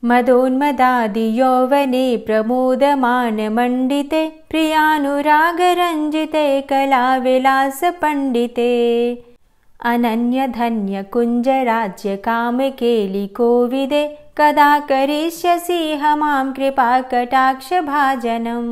मदोन्मदादियौवने प्रमोदमानमण्डिते प्रियानुरागरञ्जिते कलाविलासपण्डिते अनन्यधन्यकुञ्जराज्यकामकेलिकोविदे कदा करिष्यसिह मां कृपाकटाक्षभाजनम्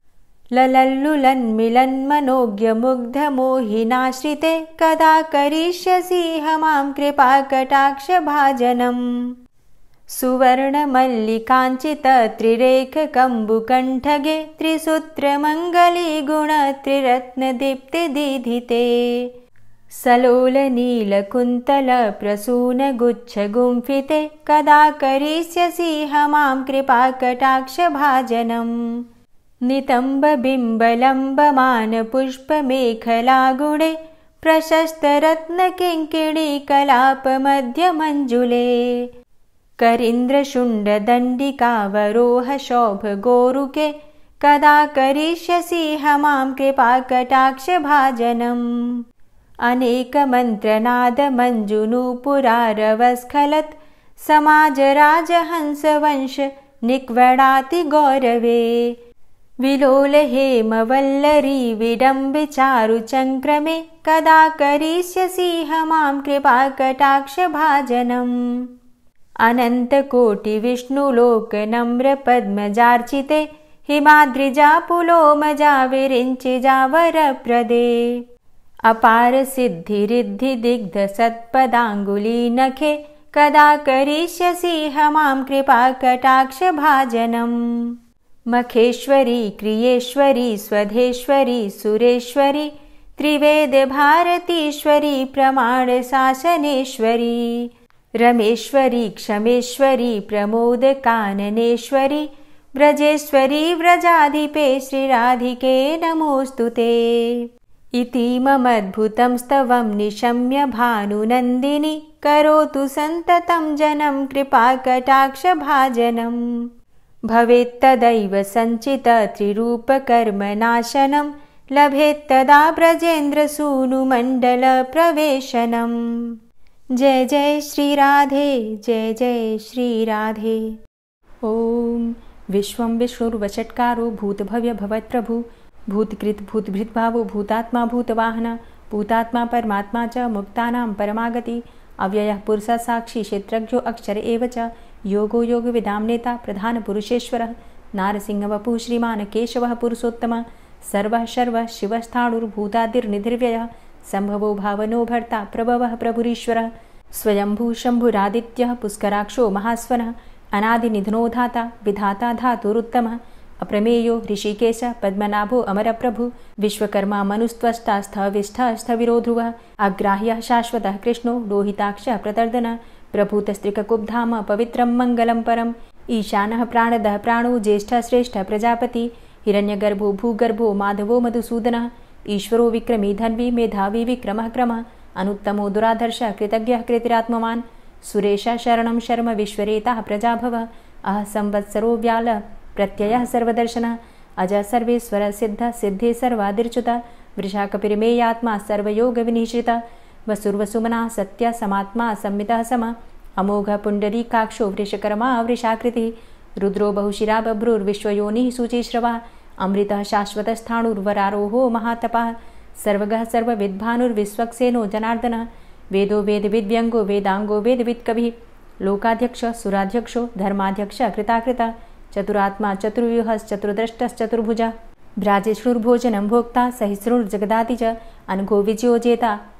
ललल्लुलन्मिलन्मनोज्ञमुग्धमोहिनाश्रिते कदा करिष्यसिह मां कृपाकटाक्षभाजनम् सुवर्णमल्लिकाञ्चित त्रिरेखकम्बुकण्ठगे त्रिसूत्रमङ्गली कदा करिष्यसिह मां कृपाकटाक्षभाजनम् नितम्ब प्रशस्तरत्नकिङ्किणीकलापमध्यमञ्जुले करीन्द्रशुण्डदण्डिकावरोहशोभगोरुके कदा करिष्यसि ह मां कृपाकटाक्षभाजनम् अनेकमन्त्रनादमञ्जुनूपुरारवस्खलत् समाजराजहंसवंश निक्वडाति गौरवे विलोल विडम्बिचारुचङ्क्रमे कदा करिष्यसि ह मां कृपाकटाक्षभाजनम् अनन्तकोटिविष्णुलोकनम्रपद्मजार्चिते पद्मजार्चिते हिमाद्रिजा पुलोम जाविरिञ्चि कदा करिष्यसि ह मां कृपाकटाक्षभाजनम् मखेश्वरी क्रियेश्वरी, स्वधेश्वरी, सुरेश्वरी त्रिवेद प्रमाण प्रमाणशासनेश्वरि रमेश्वरी, क्षमेश्वरी, प्रमोद काननेश्वरी व्रजेश्वरी, व्रजाधिपे श्रीराधिके नमोऽस्तु ते इति मम अद्भुतं स्तवं निशम्य भानुनन्दिनि करोतु सन्ततं जनं कृपाकटाक्षभाजनम् भवेत्तदैव सञ्चित लभेत्तदा व्रजेन्द्रसूनुमण्डलप्रवेशनम् जय जय श्रीराधे जय जय श्रीराधे ॐ विश्वं विश्वुर्वचट्कारो भूतभव्य भवत्प्रभु भूत्कृत् भूतभृद्भावो भूतात्मा भूतवाहन भूतात्मा परमात्मा च मुक्तानां परमागति अव्ययः पुरुषसाक्षी क्षेत्रज्ञो अक्षर एव च योगो योगविदाम् नेता प्रधानपुरुषेश्वरः नारसिंहवपुः केशवः पुरुषोत्तमः सर्वः शर्वः शिवस्थाणुर्भूतादिर्निधिर्व्ययः सम्भवो भावनो भर्ता प्रभवः प्रभुरीश्वरः स्वयम्भुशम्भुरादित्यः पुष्कराक्षो महास्वनः अनादिनिधनोधाता विधाता धातुरुत्तमः अप्रमेयो ऋषिकेश पद्मनाभो अमरप्रभु विश्वकर्मा मनुस्त्वष्टास्थविष्ठः स्थविरोधुवः अग्राह्यः शाश्वतः कृष्णो लोहिताक्षः प्रतर्दनः प्रभूतस्त्रिककुब्धाम् अपवित्रं मङ्गलम् परम् ईशानः प्राणदः प्राणौ ज्येष्ठ श्रेष्ठ प्रजापति हिरण्यगर्भो भूगर्भो माधवो मधुसूदनः ईश्वरो विक्रमी धन्वी मेधावी विक्रमः क्रम अनुत्तमो दुराधर्शः कृतज्ञः कृतिरात्मान् सुरेश शरणं शर्म विश्वरेताः प्रजा अह संवत्सरो व्याल प्रत्ययः सर्वदर्शना अजः सर्वे सिद्धे सर्वादिर्च्युत वृषाकपि मेयात्मा वसुर्वसुमना सत्य समात्मा संमितः सम अमोघ पुण्डरीकाक्षो वृषकर्मा वृषाकृतिः रुद्रो बहुशिरा बभ्रुर्विश्वयोनिः शुचिश्रवः अमृतः शाश्वतस्थाणुर्वरारोहो महातपः सर्वगः सर्वविद्भानुर्विश्वक्सेनो जनार्दनः वेदो वेदविद्व्यङ्गो वेदाङ्गो वेदवित्कविः लोकाध्यक्ष सुराध्यक्षो धर्माध्यक्ष कृताकृता चतुरात्मा चतुर्व्यूहश्चतुर्द्रष्टश्चतुर्भुजः भ्राजेष्णुर्भोजनं भोक्ता सहिष्णुर्जगदाति च अनघो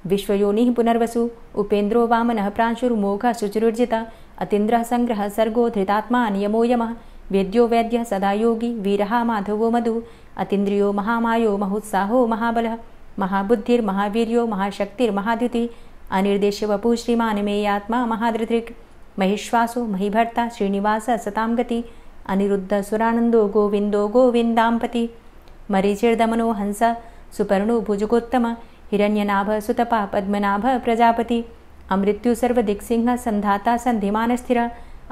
विश्वयोनिः पुनर्वसु उपेन्द्रो वामनः प्रांशुर्मोघः शुचिरुर्जिता अतीन्द्रः सङ्ग्रहः सर्गो धृतात्मा नियमो यमः वेद्यो वैद्यः सदा योगी वीरः माधवो मधु अतीन्द्रियो महामायो महोत्साहो महाबलः महाबुद्धिर्महावीर्यो महाशक्तिर्महाद्युति अनिर्देश्य श्रीमान् मेयात्मा महादृधिक् महिश्वासो महिभर्ता श्रीनिवास सतां गति अनिरुद्धसुरानन्दो गोविन्दो गोविन्दाम्पति मरीचिर्दमनो हंस सुपर्णु भुजगोत्तम हिरण्यनाभ सुतप पद्मनाभ प्रजापति अमृत्यु सर्वदिक्सिंह संधाता संधिमान स्थिर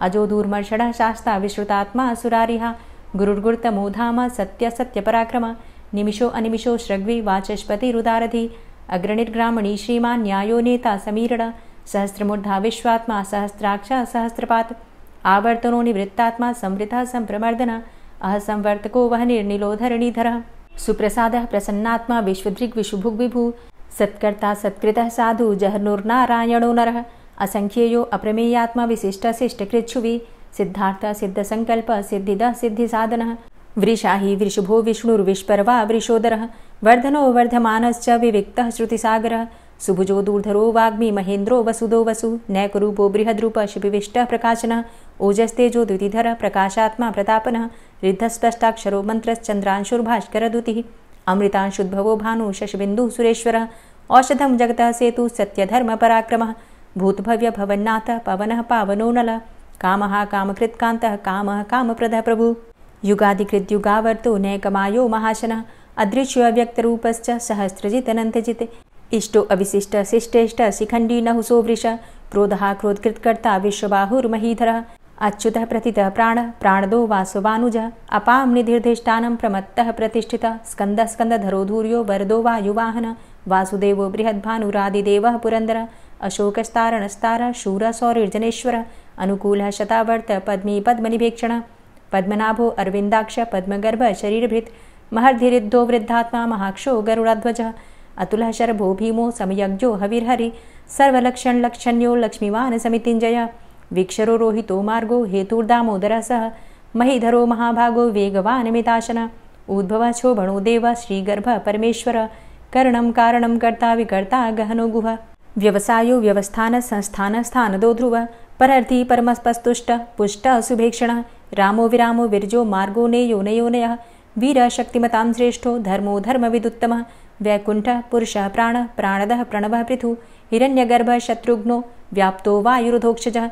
अजो दूर्मर्षण शास्ता विश्रुतात्मा गुरुर्गुर्त गुरुर्गुर्तमोधाम सत्य सत्यपराक्रम निमिषो अनिमिषो श्रग्वी रुदारधि अग्रणिर्ग्रामणी श्रीमा न्यायो नेता समीरण सहस्रमूर्धा विश्वात्मा सहस्राक्ष सहस्रपात आवर्तनो निवृत्तात्मा संवृता संप्रमर्दन असंवर्तको वह निर्निलो धरणीधर सुप्रसाद प्रसन्नात्मा विश्वभृग विभु सत्कर्ता सत्कृत साधु जहनुर्नारायणो नर असंख्येयो अप्रमेयात्मा विशिष्ट शिष्ट शिष्टकृच्छुवि सिद्धार्थ सिद्ध संकल्प सिद्धिद सिद्धि सिद्धिसाधनः वृषाही वृषभो विष्णुर्विश्पर्वा वृषोदर वर्धनो वर्धमानश्च विविक्तः श्रुतिसागरः सुभुजो दूर्धरो वाग्मी महेन्द्रो वसुदो वसु नैकरूपो बृहद्रूप शिपिविष्टः प्रकाशन ओजस्तेजो द्वितिधरः प्रकाशात्मा प्रतापन रिद्धस्पष्टाक्षरो मन्त्रश्चन्द्रांशुर्भाष्करदुतिः अमृतांशुद्भवो भानु शशबिन्दुः सुरेश्वरः औषधं जगतः सेतु भूतभव्य भवन्नाथ पवन पावनो नलः कामः कामकृत्कान्तः कामः कामप्रदः प्रभु युगादिकृद्युगावर्तो नैकमायो महाशनः अदृश्यो अव्यक्तरूपश्च सहस्रजितनन्तजित् इष्टो अविशिष्ट शिष्टेष्ट शिखण्डी नहुसो वृष क्रोधः क्रोधकृत्कर्ता विश्वबाहुर्महीधरः अच्युतः प्रथितः प्राण प्राणदो वासुवानुजः अपाम्निधिर्धिष्ठानं प्रमत्तः प्रतिष्ठितः स्कन्दस्कन्दधरोधूर्यो वरदो वा युवाहन वासुदेवो बृहद्भानुरादिदेवः पुरन्दर अशोकस्तारणस्तार शूर सौरिर्जनेश्वर अनुकूलः शतावर्त पद्मीपद्मनिभेक्षण पद्मनाभो अरविन्दाक्ष पद्मगर्भशरीरभित् महर्धिरिद्धो वृद्धात्मा महाक्षो गरुडाध्वजः अतुलः शर्भो भीमो समयज्ञो हविर्हरिः सर्वलक्षणलक्षण्यो लक्ष्मीवान समितिञ्जयः वीक्षरोहितो मार्गो हेतुर्दामोदर महीधरो महाभागो वेगवानमिताशन उद्भवशोभणो देवः श्रीगर्भ परमेश्वर कर्णं कारणं कर्ता विकर्ता गहनो गुहः व्यवसायो व्यवस्थानसंस्थानस्थानदो ध्रुवः परर्थी परमपस्तुष्ट पुष्टशुभेक्षण रामो विरामो विरजो मार्गो नेयोनयोनयः वीरशक्तिमतां श्रेष्ठो धर्मो धर्मविदुत्तमः वैकुण्ठः पुरुषः प्राण प्राणदः प्रणवः पृथुः हिरण्यगर्भशत्रुघ्नो व्याप्तो वायुरधोक्षजः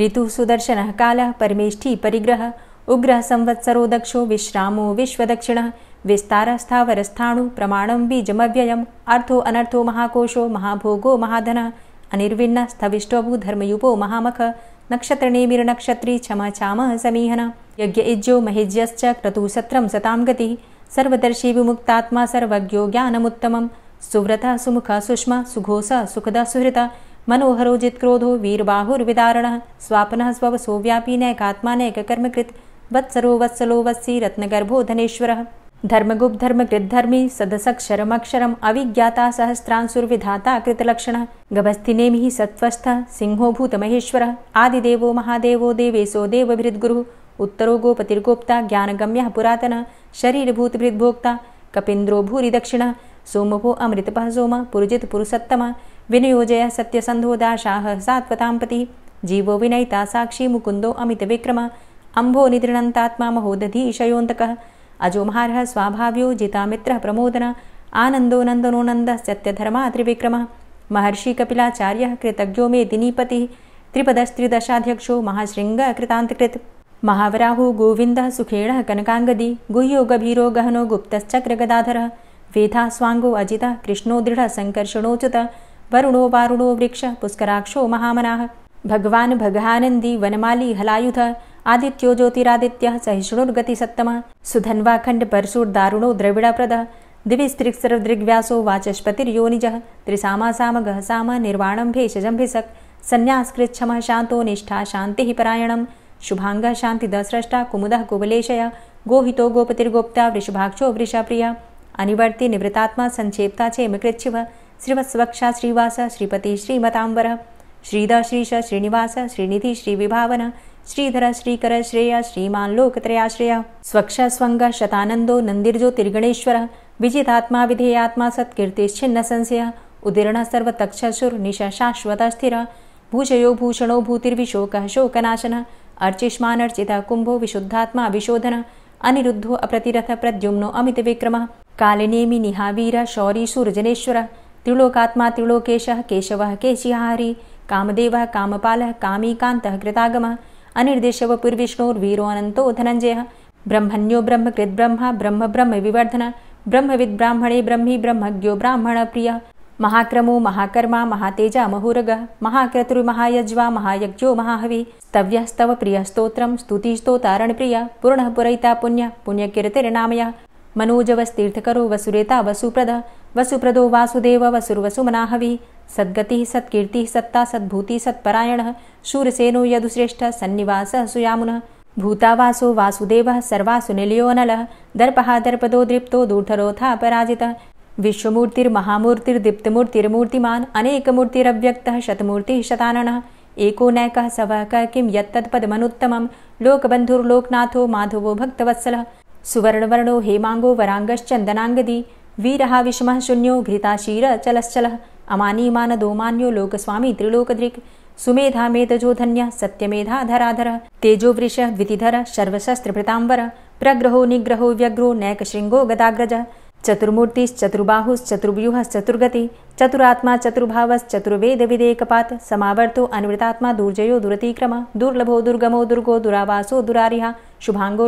ऋतुः सुदर्शनः कालः परमेष्ठी परिग्रहः उग्रः संवत्सरो विश्रामो विश्वदक्षिणः विस्तारस्थावरस्थाणु प्रमाणं बीजमव्ययम् अर्थो अनर्थो महाकोशो महाभोगो महाधनः अनिर्विण्णः स्थविष्टोभु धर्मयुपो महामखः नक्षत्रणे मिरणक्षत्रे क्षमा छामः समीहन यज्ञयिज्ञो महेज्ञश्च क्रतुः सत्रं सतां गतिः सर्वदर्शी विमुक्तात्मा सर्वज्ञो ज्ञानमुत्तमं सुव्रतः सुमुख सुष्मा सुघो स मनोहरोजित्क्रोधो वीरबाहुर्विदारणः स्वापनः स्वव सोऽव्यापीनैकात्मानैककर्मकृत् वत्सरो वत्सलो वत्सी रत्नगर्भो धनेश्वरः धर्मगुप्धर्मकृद्धर्मी सदसक्षरमक्षरम् अविज्ञाता सहस्रांसुर्विधाता कृतलक्षणः गभस्तिनेमिः सत्वस्थ सिंहो महेश्वर आदिदेवो महादेवो देवेशो देवभृद्गुरुः उत्तरो गोपतिर्गोप्ता ज्ञानगम्य पुरातन शरीरभूतभृद्भोक्ता कपिन्द्रो भूरिदक्षिणः सोमभो अमृतपः सोम पुरुजित पुरुषोत्तमः विनियोजय सत्यसन्धोदाशाः सात्वतांपति जीवो विनयता साक्षी मुकुंदो मुकुन्दो अमितविक्रमः अम्भो निदृणन्तात्मा अजो महारह स्वाभाव्यो मित्र प्रमोदन आनंदो नन्दनो नन्दः सत्यधर्मा महर्षि कपिलाचार्य कृतज्ञो मे दिनीपति त्रिपदस्त्रिदशाध्यक्षो कृतांतकृत महावराहु गोविंद सुखेण कनकांगदी गुह्यो गभीरो गहनो गदाधर वेधा स्वांगो अजिता कृष्णो दृढ़ सङ्कर्षणोच्युतः वरुणो वारुणो वृक्ष पुष्कराक्षो महामना भगवान् भगानन्दी वनमाली हलायुध आदित्यो ज्योतिरादित्यः सहिष्णुर्गतिसत्तमः सुधन्वाखण्डपरशुर्दारुणो द्रविडप्रदः दिविस्त्रिक्सरदृग्व्यासो वाचस्पतिर्योनिजः त्रिसामा सामगः साम निर्वाणं भेषजं भिसक् सन्न्यासकृच्छमः शान्तो निष्ठा शान्तिः परायणं शुभाङ्गः शान्तिदस्रष्टा कुमुदः कुबलेशय गोहितो गोपतिर्गोप्ता वृषभाक्षो वृषाप्रिया अनिवर्ति निवृतात्मा संक्षेप्ता चेमकृच्छिव श्रीमत्स्वक्षा श्रीवास श्रीपति श्रीमतांबर श्रीध श्रीश श्रीनिवास श्रीनिधि श्रीविभावन श्रीधर श्रीकर श्रेय श्रीमान लोकत्रयाश्रय स्वक्ष स्वंग शतानंदो नंदिर्ज्योतिर्गणेश्वर विजितात्मा विधेयात्मा सत्कीर्तिश्छिन्न संशय उदीर्ण सर्वतक्षुर शाश्वत स्थिर भूषयो भूषणो भूतिर्विशोक शोकनाशन अर्चिष्मानर्चित कुंभो विशुद्धात्मा विशोधन अनिरुद्धो अप्रतिरथ प्रद्युम्नो अमित विक्रम कालिनेमि निहावीर शौरी सूरजनेश्वर त्रिलोकात्मा त्रिलोकेशः केशवः केशिहारी कामदेवः कामपालः कामीकान्तः कृतागमः अनिर्देशव पूर्विष्णोर्वीरोऽनन्तो धनञ्जयः ब्रह्मण्यो ब्रह्मकृद्ब्रह्म ब्रह्म ब्रह्म विवर्धन ब्रह्मविद्ब्राह्मणे ब्रह्मी ब्रह्मज्ञो ब्राह्मणप्रियः महाक्रमो महाकर्मा महातेजा महुरगः महाक्रतुर्महायज्वा महायज्ञो महाहविः स्तव्यः स्तव प्रियस्तोत्रं स्तुतिस्तोतारणप्रियः पूर्णः पुरयिता पुण्यः पुण्यकीर्तिर्नामयः मनोजवस्तीर्थकरो वसुरेता वसुप्रद वसुप्रदो वासुदेव वसुर्वसुमनाहविः सद्गति सत्कीर्तिः सत्ता सद्भूति सत्परायण शूरसेनो यदुश्रेष्ठ सन्निवासः सुयामुनः भूतावासो वासुदेवः सर्वासुनिलयोऽनलः दर्पहा दर्पदो दृप्त दूर्धरोथा अपराजितः विश्वमूर्तिर्महामूर्तिर्दीप्तमूर्तिर्मूर्तिमान् अनेकमूर्तिरव्यक्त शतमूर्तिः शताननः एको नैकः सवः कः किं यत्तत्पदमनुत्तमं लोकबन्धुर्लोकनाथो माधवो भक्तवत्सलः सुवर्णवर्णो हेमांगो वराङ्गश्चन्दनाङ्गदी वीरः विषमः शून्यो अमानीमान अमानीमानदोमान्यो लोकस्वामी त्रिलोकदृक् सुमेधामेधजोधन्यः सत्यमेधा धराधर तेजोवृषः द्वितिधरः शर्वशस्त्रभृताम्बर प्रग्रहो निग्रहो व्यग्रो नैकशृङ्गो गदाग्रजः चतुर्मूर्तिश्च चतुर्बाहुश्चतुर्व्यूहश्च चतुर्गति चतुरात्मा चतुर्भावश्चतुर्वेदविदेकपात् समावर्तो अनवृतात्मा दुर्जयो दुरतिक्रम दुर्लभो दुर्गमो दुर्गो दुरावासो दुरारिहा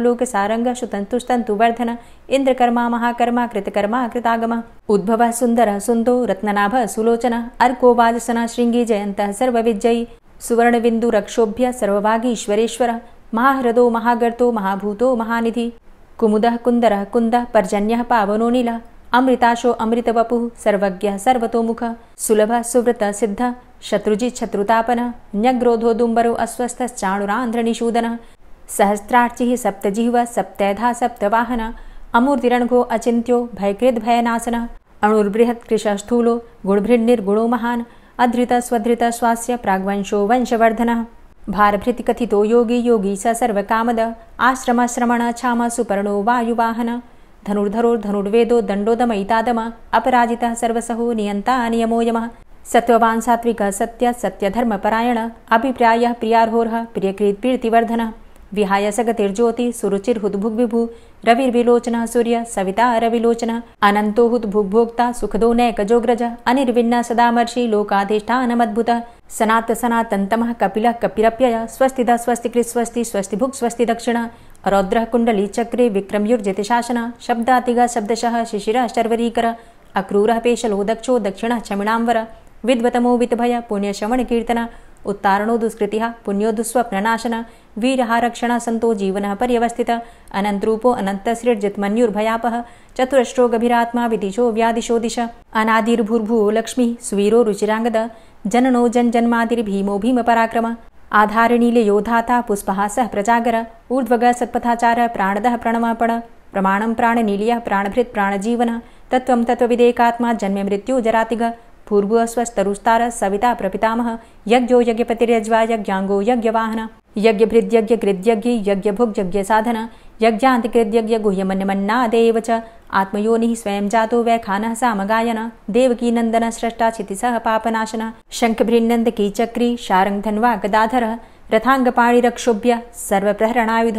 लोक सारंग सुतन्तुस्तन्तुवर्धन इंद्रकर्मा महाकर्मा कृतकर्मा कृतागम उद्भव सुंदर सुन्दो रत्ननाभ सुलोचन अर्को वाजसनः शृङ्गी जयन्तः सर्वविजयी सुवर्णबिन्दुरक्षोभ्य सर्वभागीश्वरेश्वरः महाहृदो महागर्तो महाभूतो महानिधि कुमुद कुंदर कुंद पर्जन्य पावनो नील अमृताशो अमृतवपुः सर्वज्ञः सर्वतोमुखः सुलभ सुव्रतः सिद्ध शत्रुजी शत्रुतापनः न्यग्रोधो दुम्बरो अस्वस्थश्चाणुरान्ध्रनिषूदनः सहस्रार्चिः सप्तजिह्वः सप्तैधा सप्तवाहनः अमूर्तिरणघो भयनाशन भयकृद्भयनाशनः कृश स्थूलो अधृत स्वधृत स्वास्थ्य प्राग्वंशो वंशवर्धन कथित योगी योगी स सर्व कामद आश्रम श्रमण छाम सुपर्णो वायुवाहन धनुर्धरोर्धनुर्वेदो दण्डोदमयितादम अपराजितः सर्वसहो नियन्ता नियमो सत्य धर्म सात्विकः सत्यसत्यधर्मपरायण अभिप्रायः प्रियार्होर्ह प्रियकृत्प्रीतिवर्धनः विहाय सगतिर्ज्योतिः सुरुचिर्हुद्भुग्विभु विलोचना सूर्य सविता रविलोचना अनंतोहुत भुग्भोक्ता सुखदो नैकजोग्रज अनिर्विण्ण सदामर्षि लोकाधिष्ठानमद्भुत सनात सनातनतमः कपिलः कपिरप्यय स्वस्तिदः स्वस्तिकृत् स्वस्ति कृ स्वस्ति दक्षिण रौद्र कुंडली चक्रे शासन शब्दातिग शब्दशः शिशिर शर्वरीकर अक्रूर पेशलो दक्षो दक्षिण क्षमिणाम्बर विद्वतमो वितभय कीर्तन उत्तारणो दुष्कृति पुण्यो दुस्वप्ननाशन वीरहारक्षण सन्तो जीवनः पर्यवस्थितः अनन्तरूपो अनन्तसृर्जितमन्युर्भयापः चतुरश्रो गभीरात्मा विदिशो व्यादिशो दिश अनादिर्भूर्भू लक्ष्मीः सुवीरो रुचिराङ्गद जननो जनजन्मादिर्भीमो भीमपराक्रम आधारनीलयोधाता योधाता पुष्पहास प्रजागर ऊर्ध्वग सत्पथाचार प्राणद प्रणमापण प्राण प्राणभृत प्राण जीवन तत्व तत्व तत्त्वं जन्म मृत्यु मृत्युजरातिग पूर्वस्वस्तरुस्तार सविता प्रपितामह यज्ञो यज्ञपतिरज्वा यज्ञांगो यज्ञवाहन यज्ञभृद्यज्ञकृद्यज्ञ यज्ञभुग्यज्ञसाधन यज्ञान्तिकृद्यज्ञ गुह्यमन्यमन्नादेव च आत्मयोनिः स्वयं जातो वैखानः सामगायन देवकीनन्दन स्रष्टा क्षितिसः पापनाशन शङ्खभृन्नन्दकीचक्री शारङ्गधन्वा गदाधरः रथाङ्गपाणिरक्षुभ्य सर्वप्रहरणायुध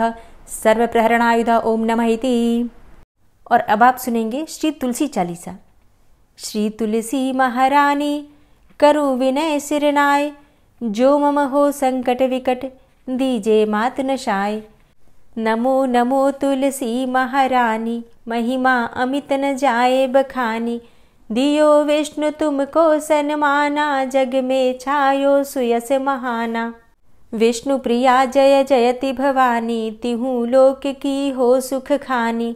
सर्वप्रहरणायुध ओम नमः इति और अब आप सुनेंगे श्री तुलसी चालीसा श्री तुलसी महारानी विनय सिरनाय जो मम हो संकट विकट दीजे मात नशाय नमो नमो तुलसी महारानी महिमा अमित न जाए बखानी दियो विष्णु तुमको में छायो सुयस महाना विष्णु प्रिया जय जयति भवानी लोक तिहु की हो सुख खानी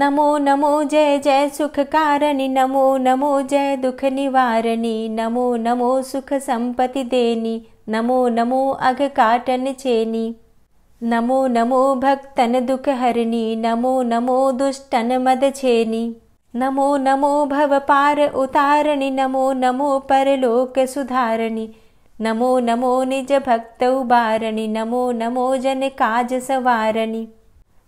नमो नमो जय जय कारणि नमो नमो जय निवारणि नमो नमो सम्पति देनि नमो नमो चेनि नमो नमो दुख दुःखहरणि नमो नमो मद छेनि नमो नमो भवपार उतारणि नमो नमो सुधारणि नमो नमो निज भक्त उभारणि नमो नमो जन सवारणि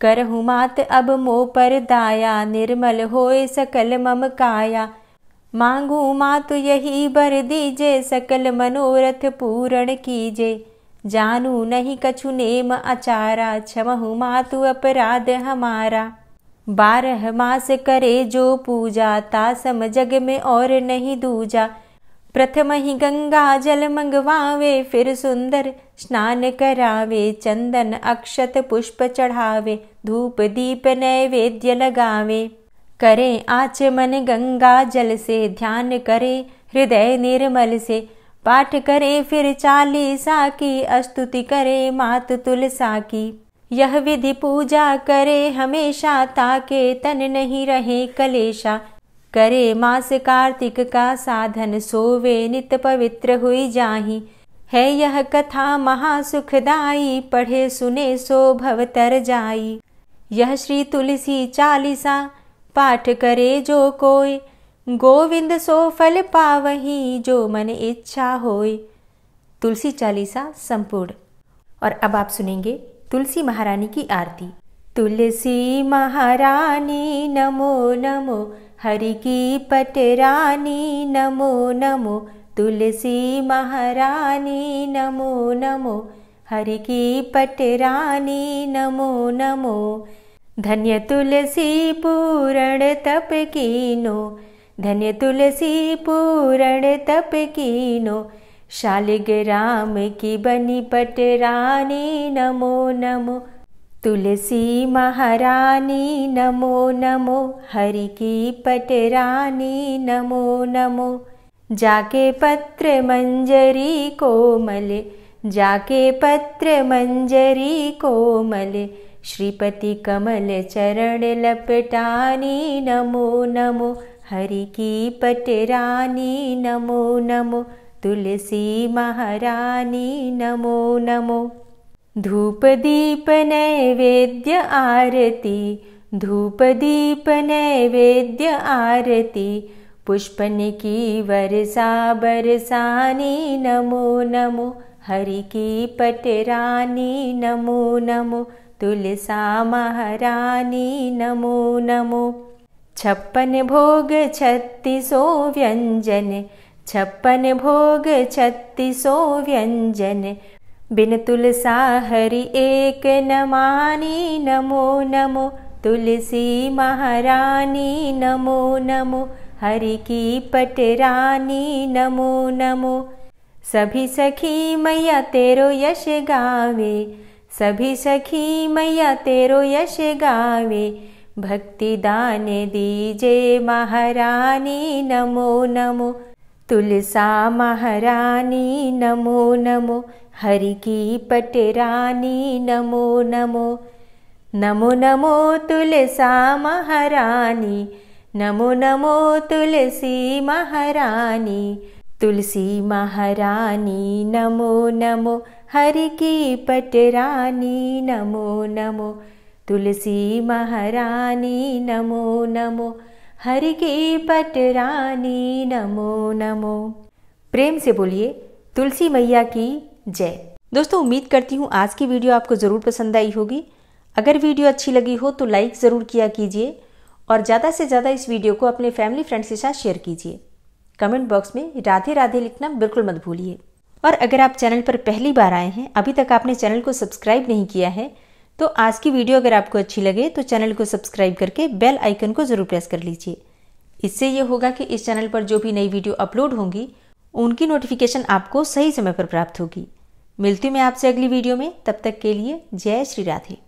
करहु मात अब मो पर दाया निर्मल होए सकल मम काया मांगू मात यही बर दीजे सकल मनोरथ पूरण कीजे जानू नहीं कछु नेम अचारा छमहु मातु अपराध हमारा बारह मास करे जो पूजा तासम जग में और नहीं दूजा प्रथम ही गंगा जल मंगवावे फिर सुंदर स्नान करावे चंदन अक्षत पुष्प चढ़ावे धूप दीप नैवेद्य लगावे करे आचमन गंगा जल से ध्यान करे हृदय निर्मल से पाठ करे फिर चालीसा की अस्तुति करे मात तुलसा की यह विधि पूजा करे हमेशा ताके तन नहीं रहे कलेशा करे मास कार्तिक का साधन सोवे नित पवित्र हुई जाही है यह कथा महासुखदाई पढ़े सुने सो भव तर जाई यह श्री तुलसी चालीसा पाठ करे जो कोई गोविंद सो फल पावही जो मन इच्छा होय तुलसी चालीसा संपूर्ण और अब आप सुनेंगे तुलसी महारानी की आरती तुलसी महारानी नमो नमो हरि की पटरानी नमो नमो तुलसी महारानी नमो नमो हरि की पटरानी नमो नमो धन्य कीनो धन्य तपकीनो पूरण तप तपकीनो शालिग राम की बनी पटरानी नमो नमो तुलसी महारानी नमो नमो हरि की पटरानी नमो नमो जाके पत्र मञ्जरी कोमले जाके कोमले श्रीपति कमले चरण लपटानी नमो नमो हरि की पटरानी नमो नमो तुलसी महारानी नमो नमो धूप दीप नैवेद्य आरती धूप दीप नैवेद्य आरती पुष्पनिकी की वरसा नमो नमो हरि की पटरानी नमो नमो तुलसा महारानी नमो नमो छप्पन भोग छत्तीसो व्यञ्जन छप्पन भोग छत्तीसो व्यञ्जन बिन तुलसा हरि एक नमानी नमो नमो तुलसी महारानी नमो नमो हरि की पटरानी नमो नमो सभी सखी मैया तेरो यश गावे सभी सखी मैया तेरो यश गावे भक्ति दाने दीजे महारानी नमो नमो तुलसा महारानी नमो नमो हरि की पटरानी नमो नमो नमो नमो तुलसा महारानी नमो नमो तुलसी महारानी तुलसी महारानी नमो नमो हर की पटरानी नमो नमो तुलसी महारानी नमो नमो हर की पटरानी नमो नमो प्रेम से बोलिए तुलसी मैया की जय दोस्तों उम्मीद करती हूँ आज की वीडियो आपको ज़रूर पसंद आई होगी अगर वीडियो अच्छी लगी हो तो लाइक ज़रूर किया कीजिए और ज़्यादा से ज़्यादा इस वीडियो को अपने फैमिली फ्रेंड्स के साथ शेयर कीजिए कमेंट बॉक्स में राधे राधे लिखना बिल्कुल मत भूलिए और अगर आप चैनल पर पहली बार आए हैं अभी तक आपने चैनल को सब्सक्राइब नहीं किया है तो आज की वीडियो अगर आपको अच्छी लगे तो चैनल को सब्सक्राइब करके बेल आइकन को ज़रूर प्रेस कर लीजिए इससे ये होगा कि इस चैनल पर जो भी नई वीडियो अपलोड होंगी उनकी नोटिफिकेशन आपको सही समय पर प्राप्त होगी मिलती हूँ मैं आपसे अगली वीडियो में तब तक के लिए जय श्री राधे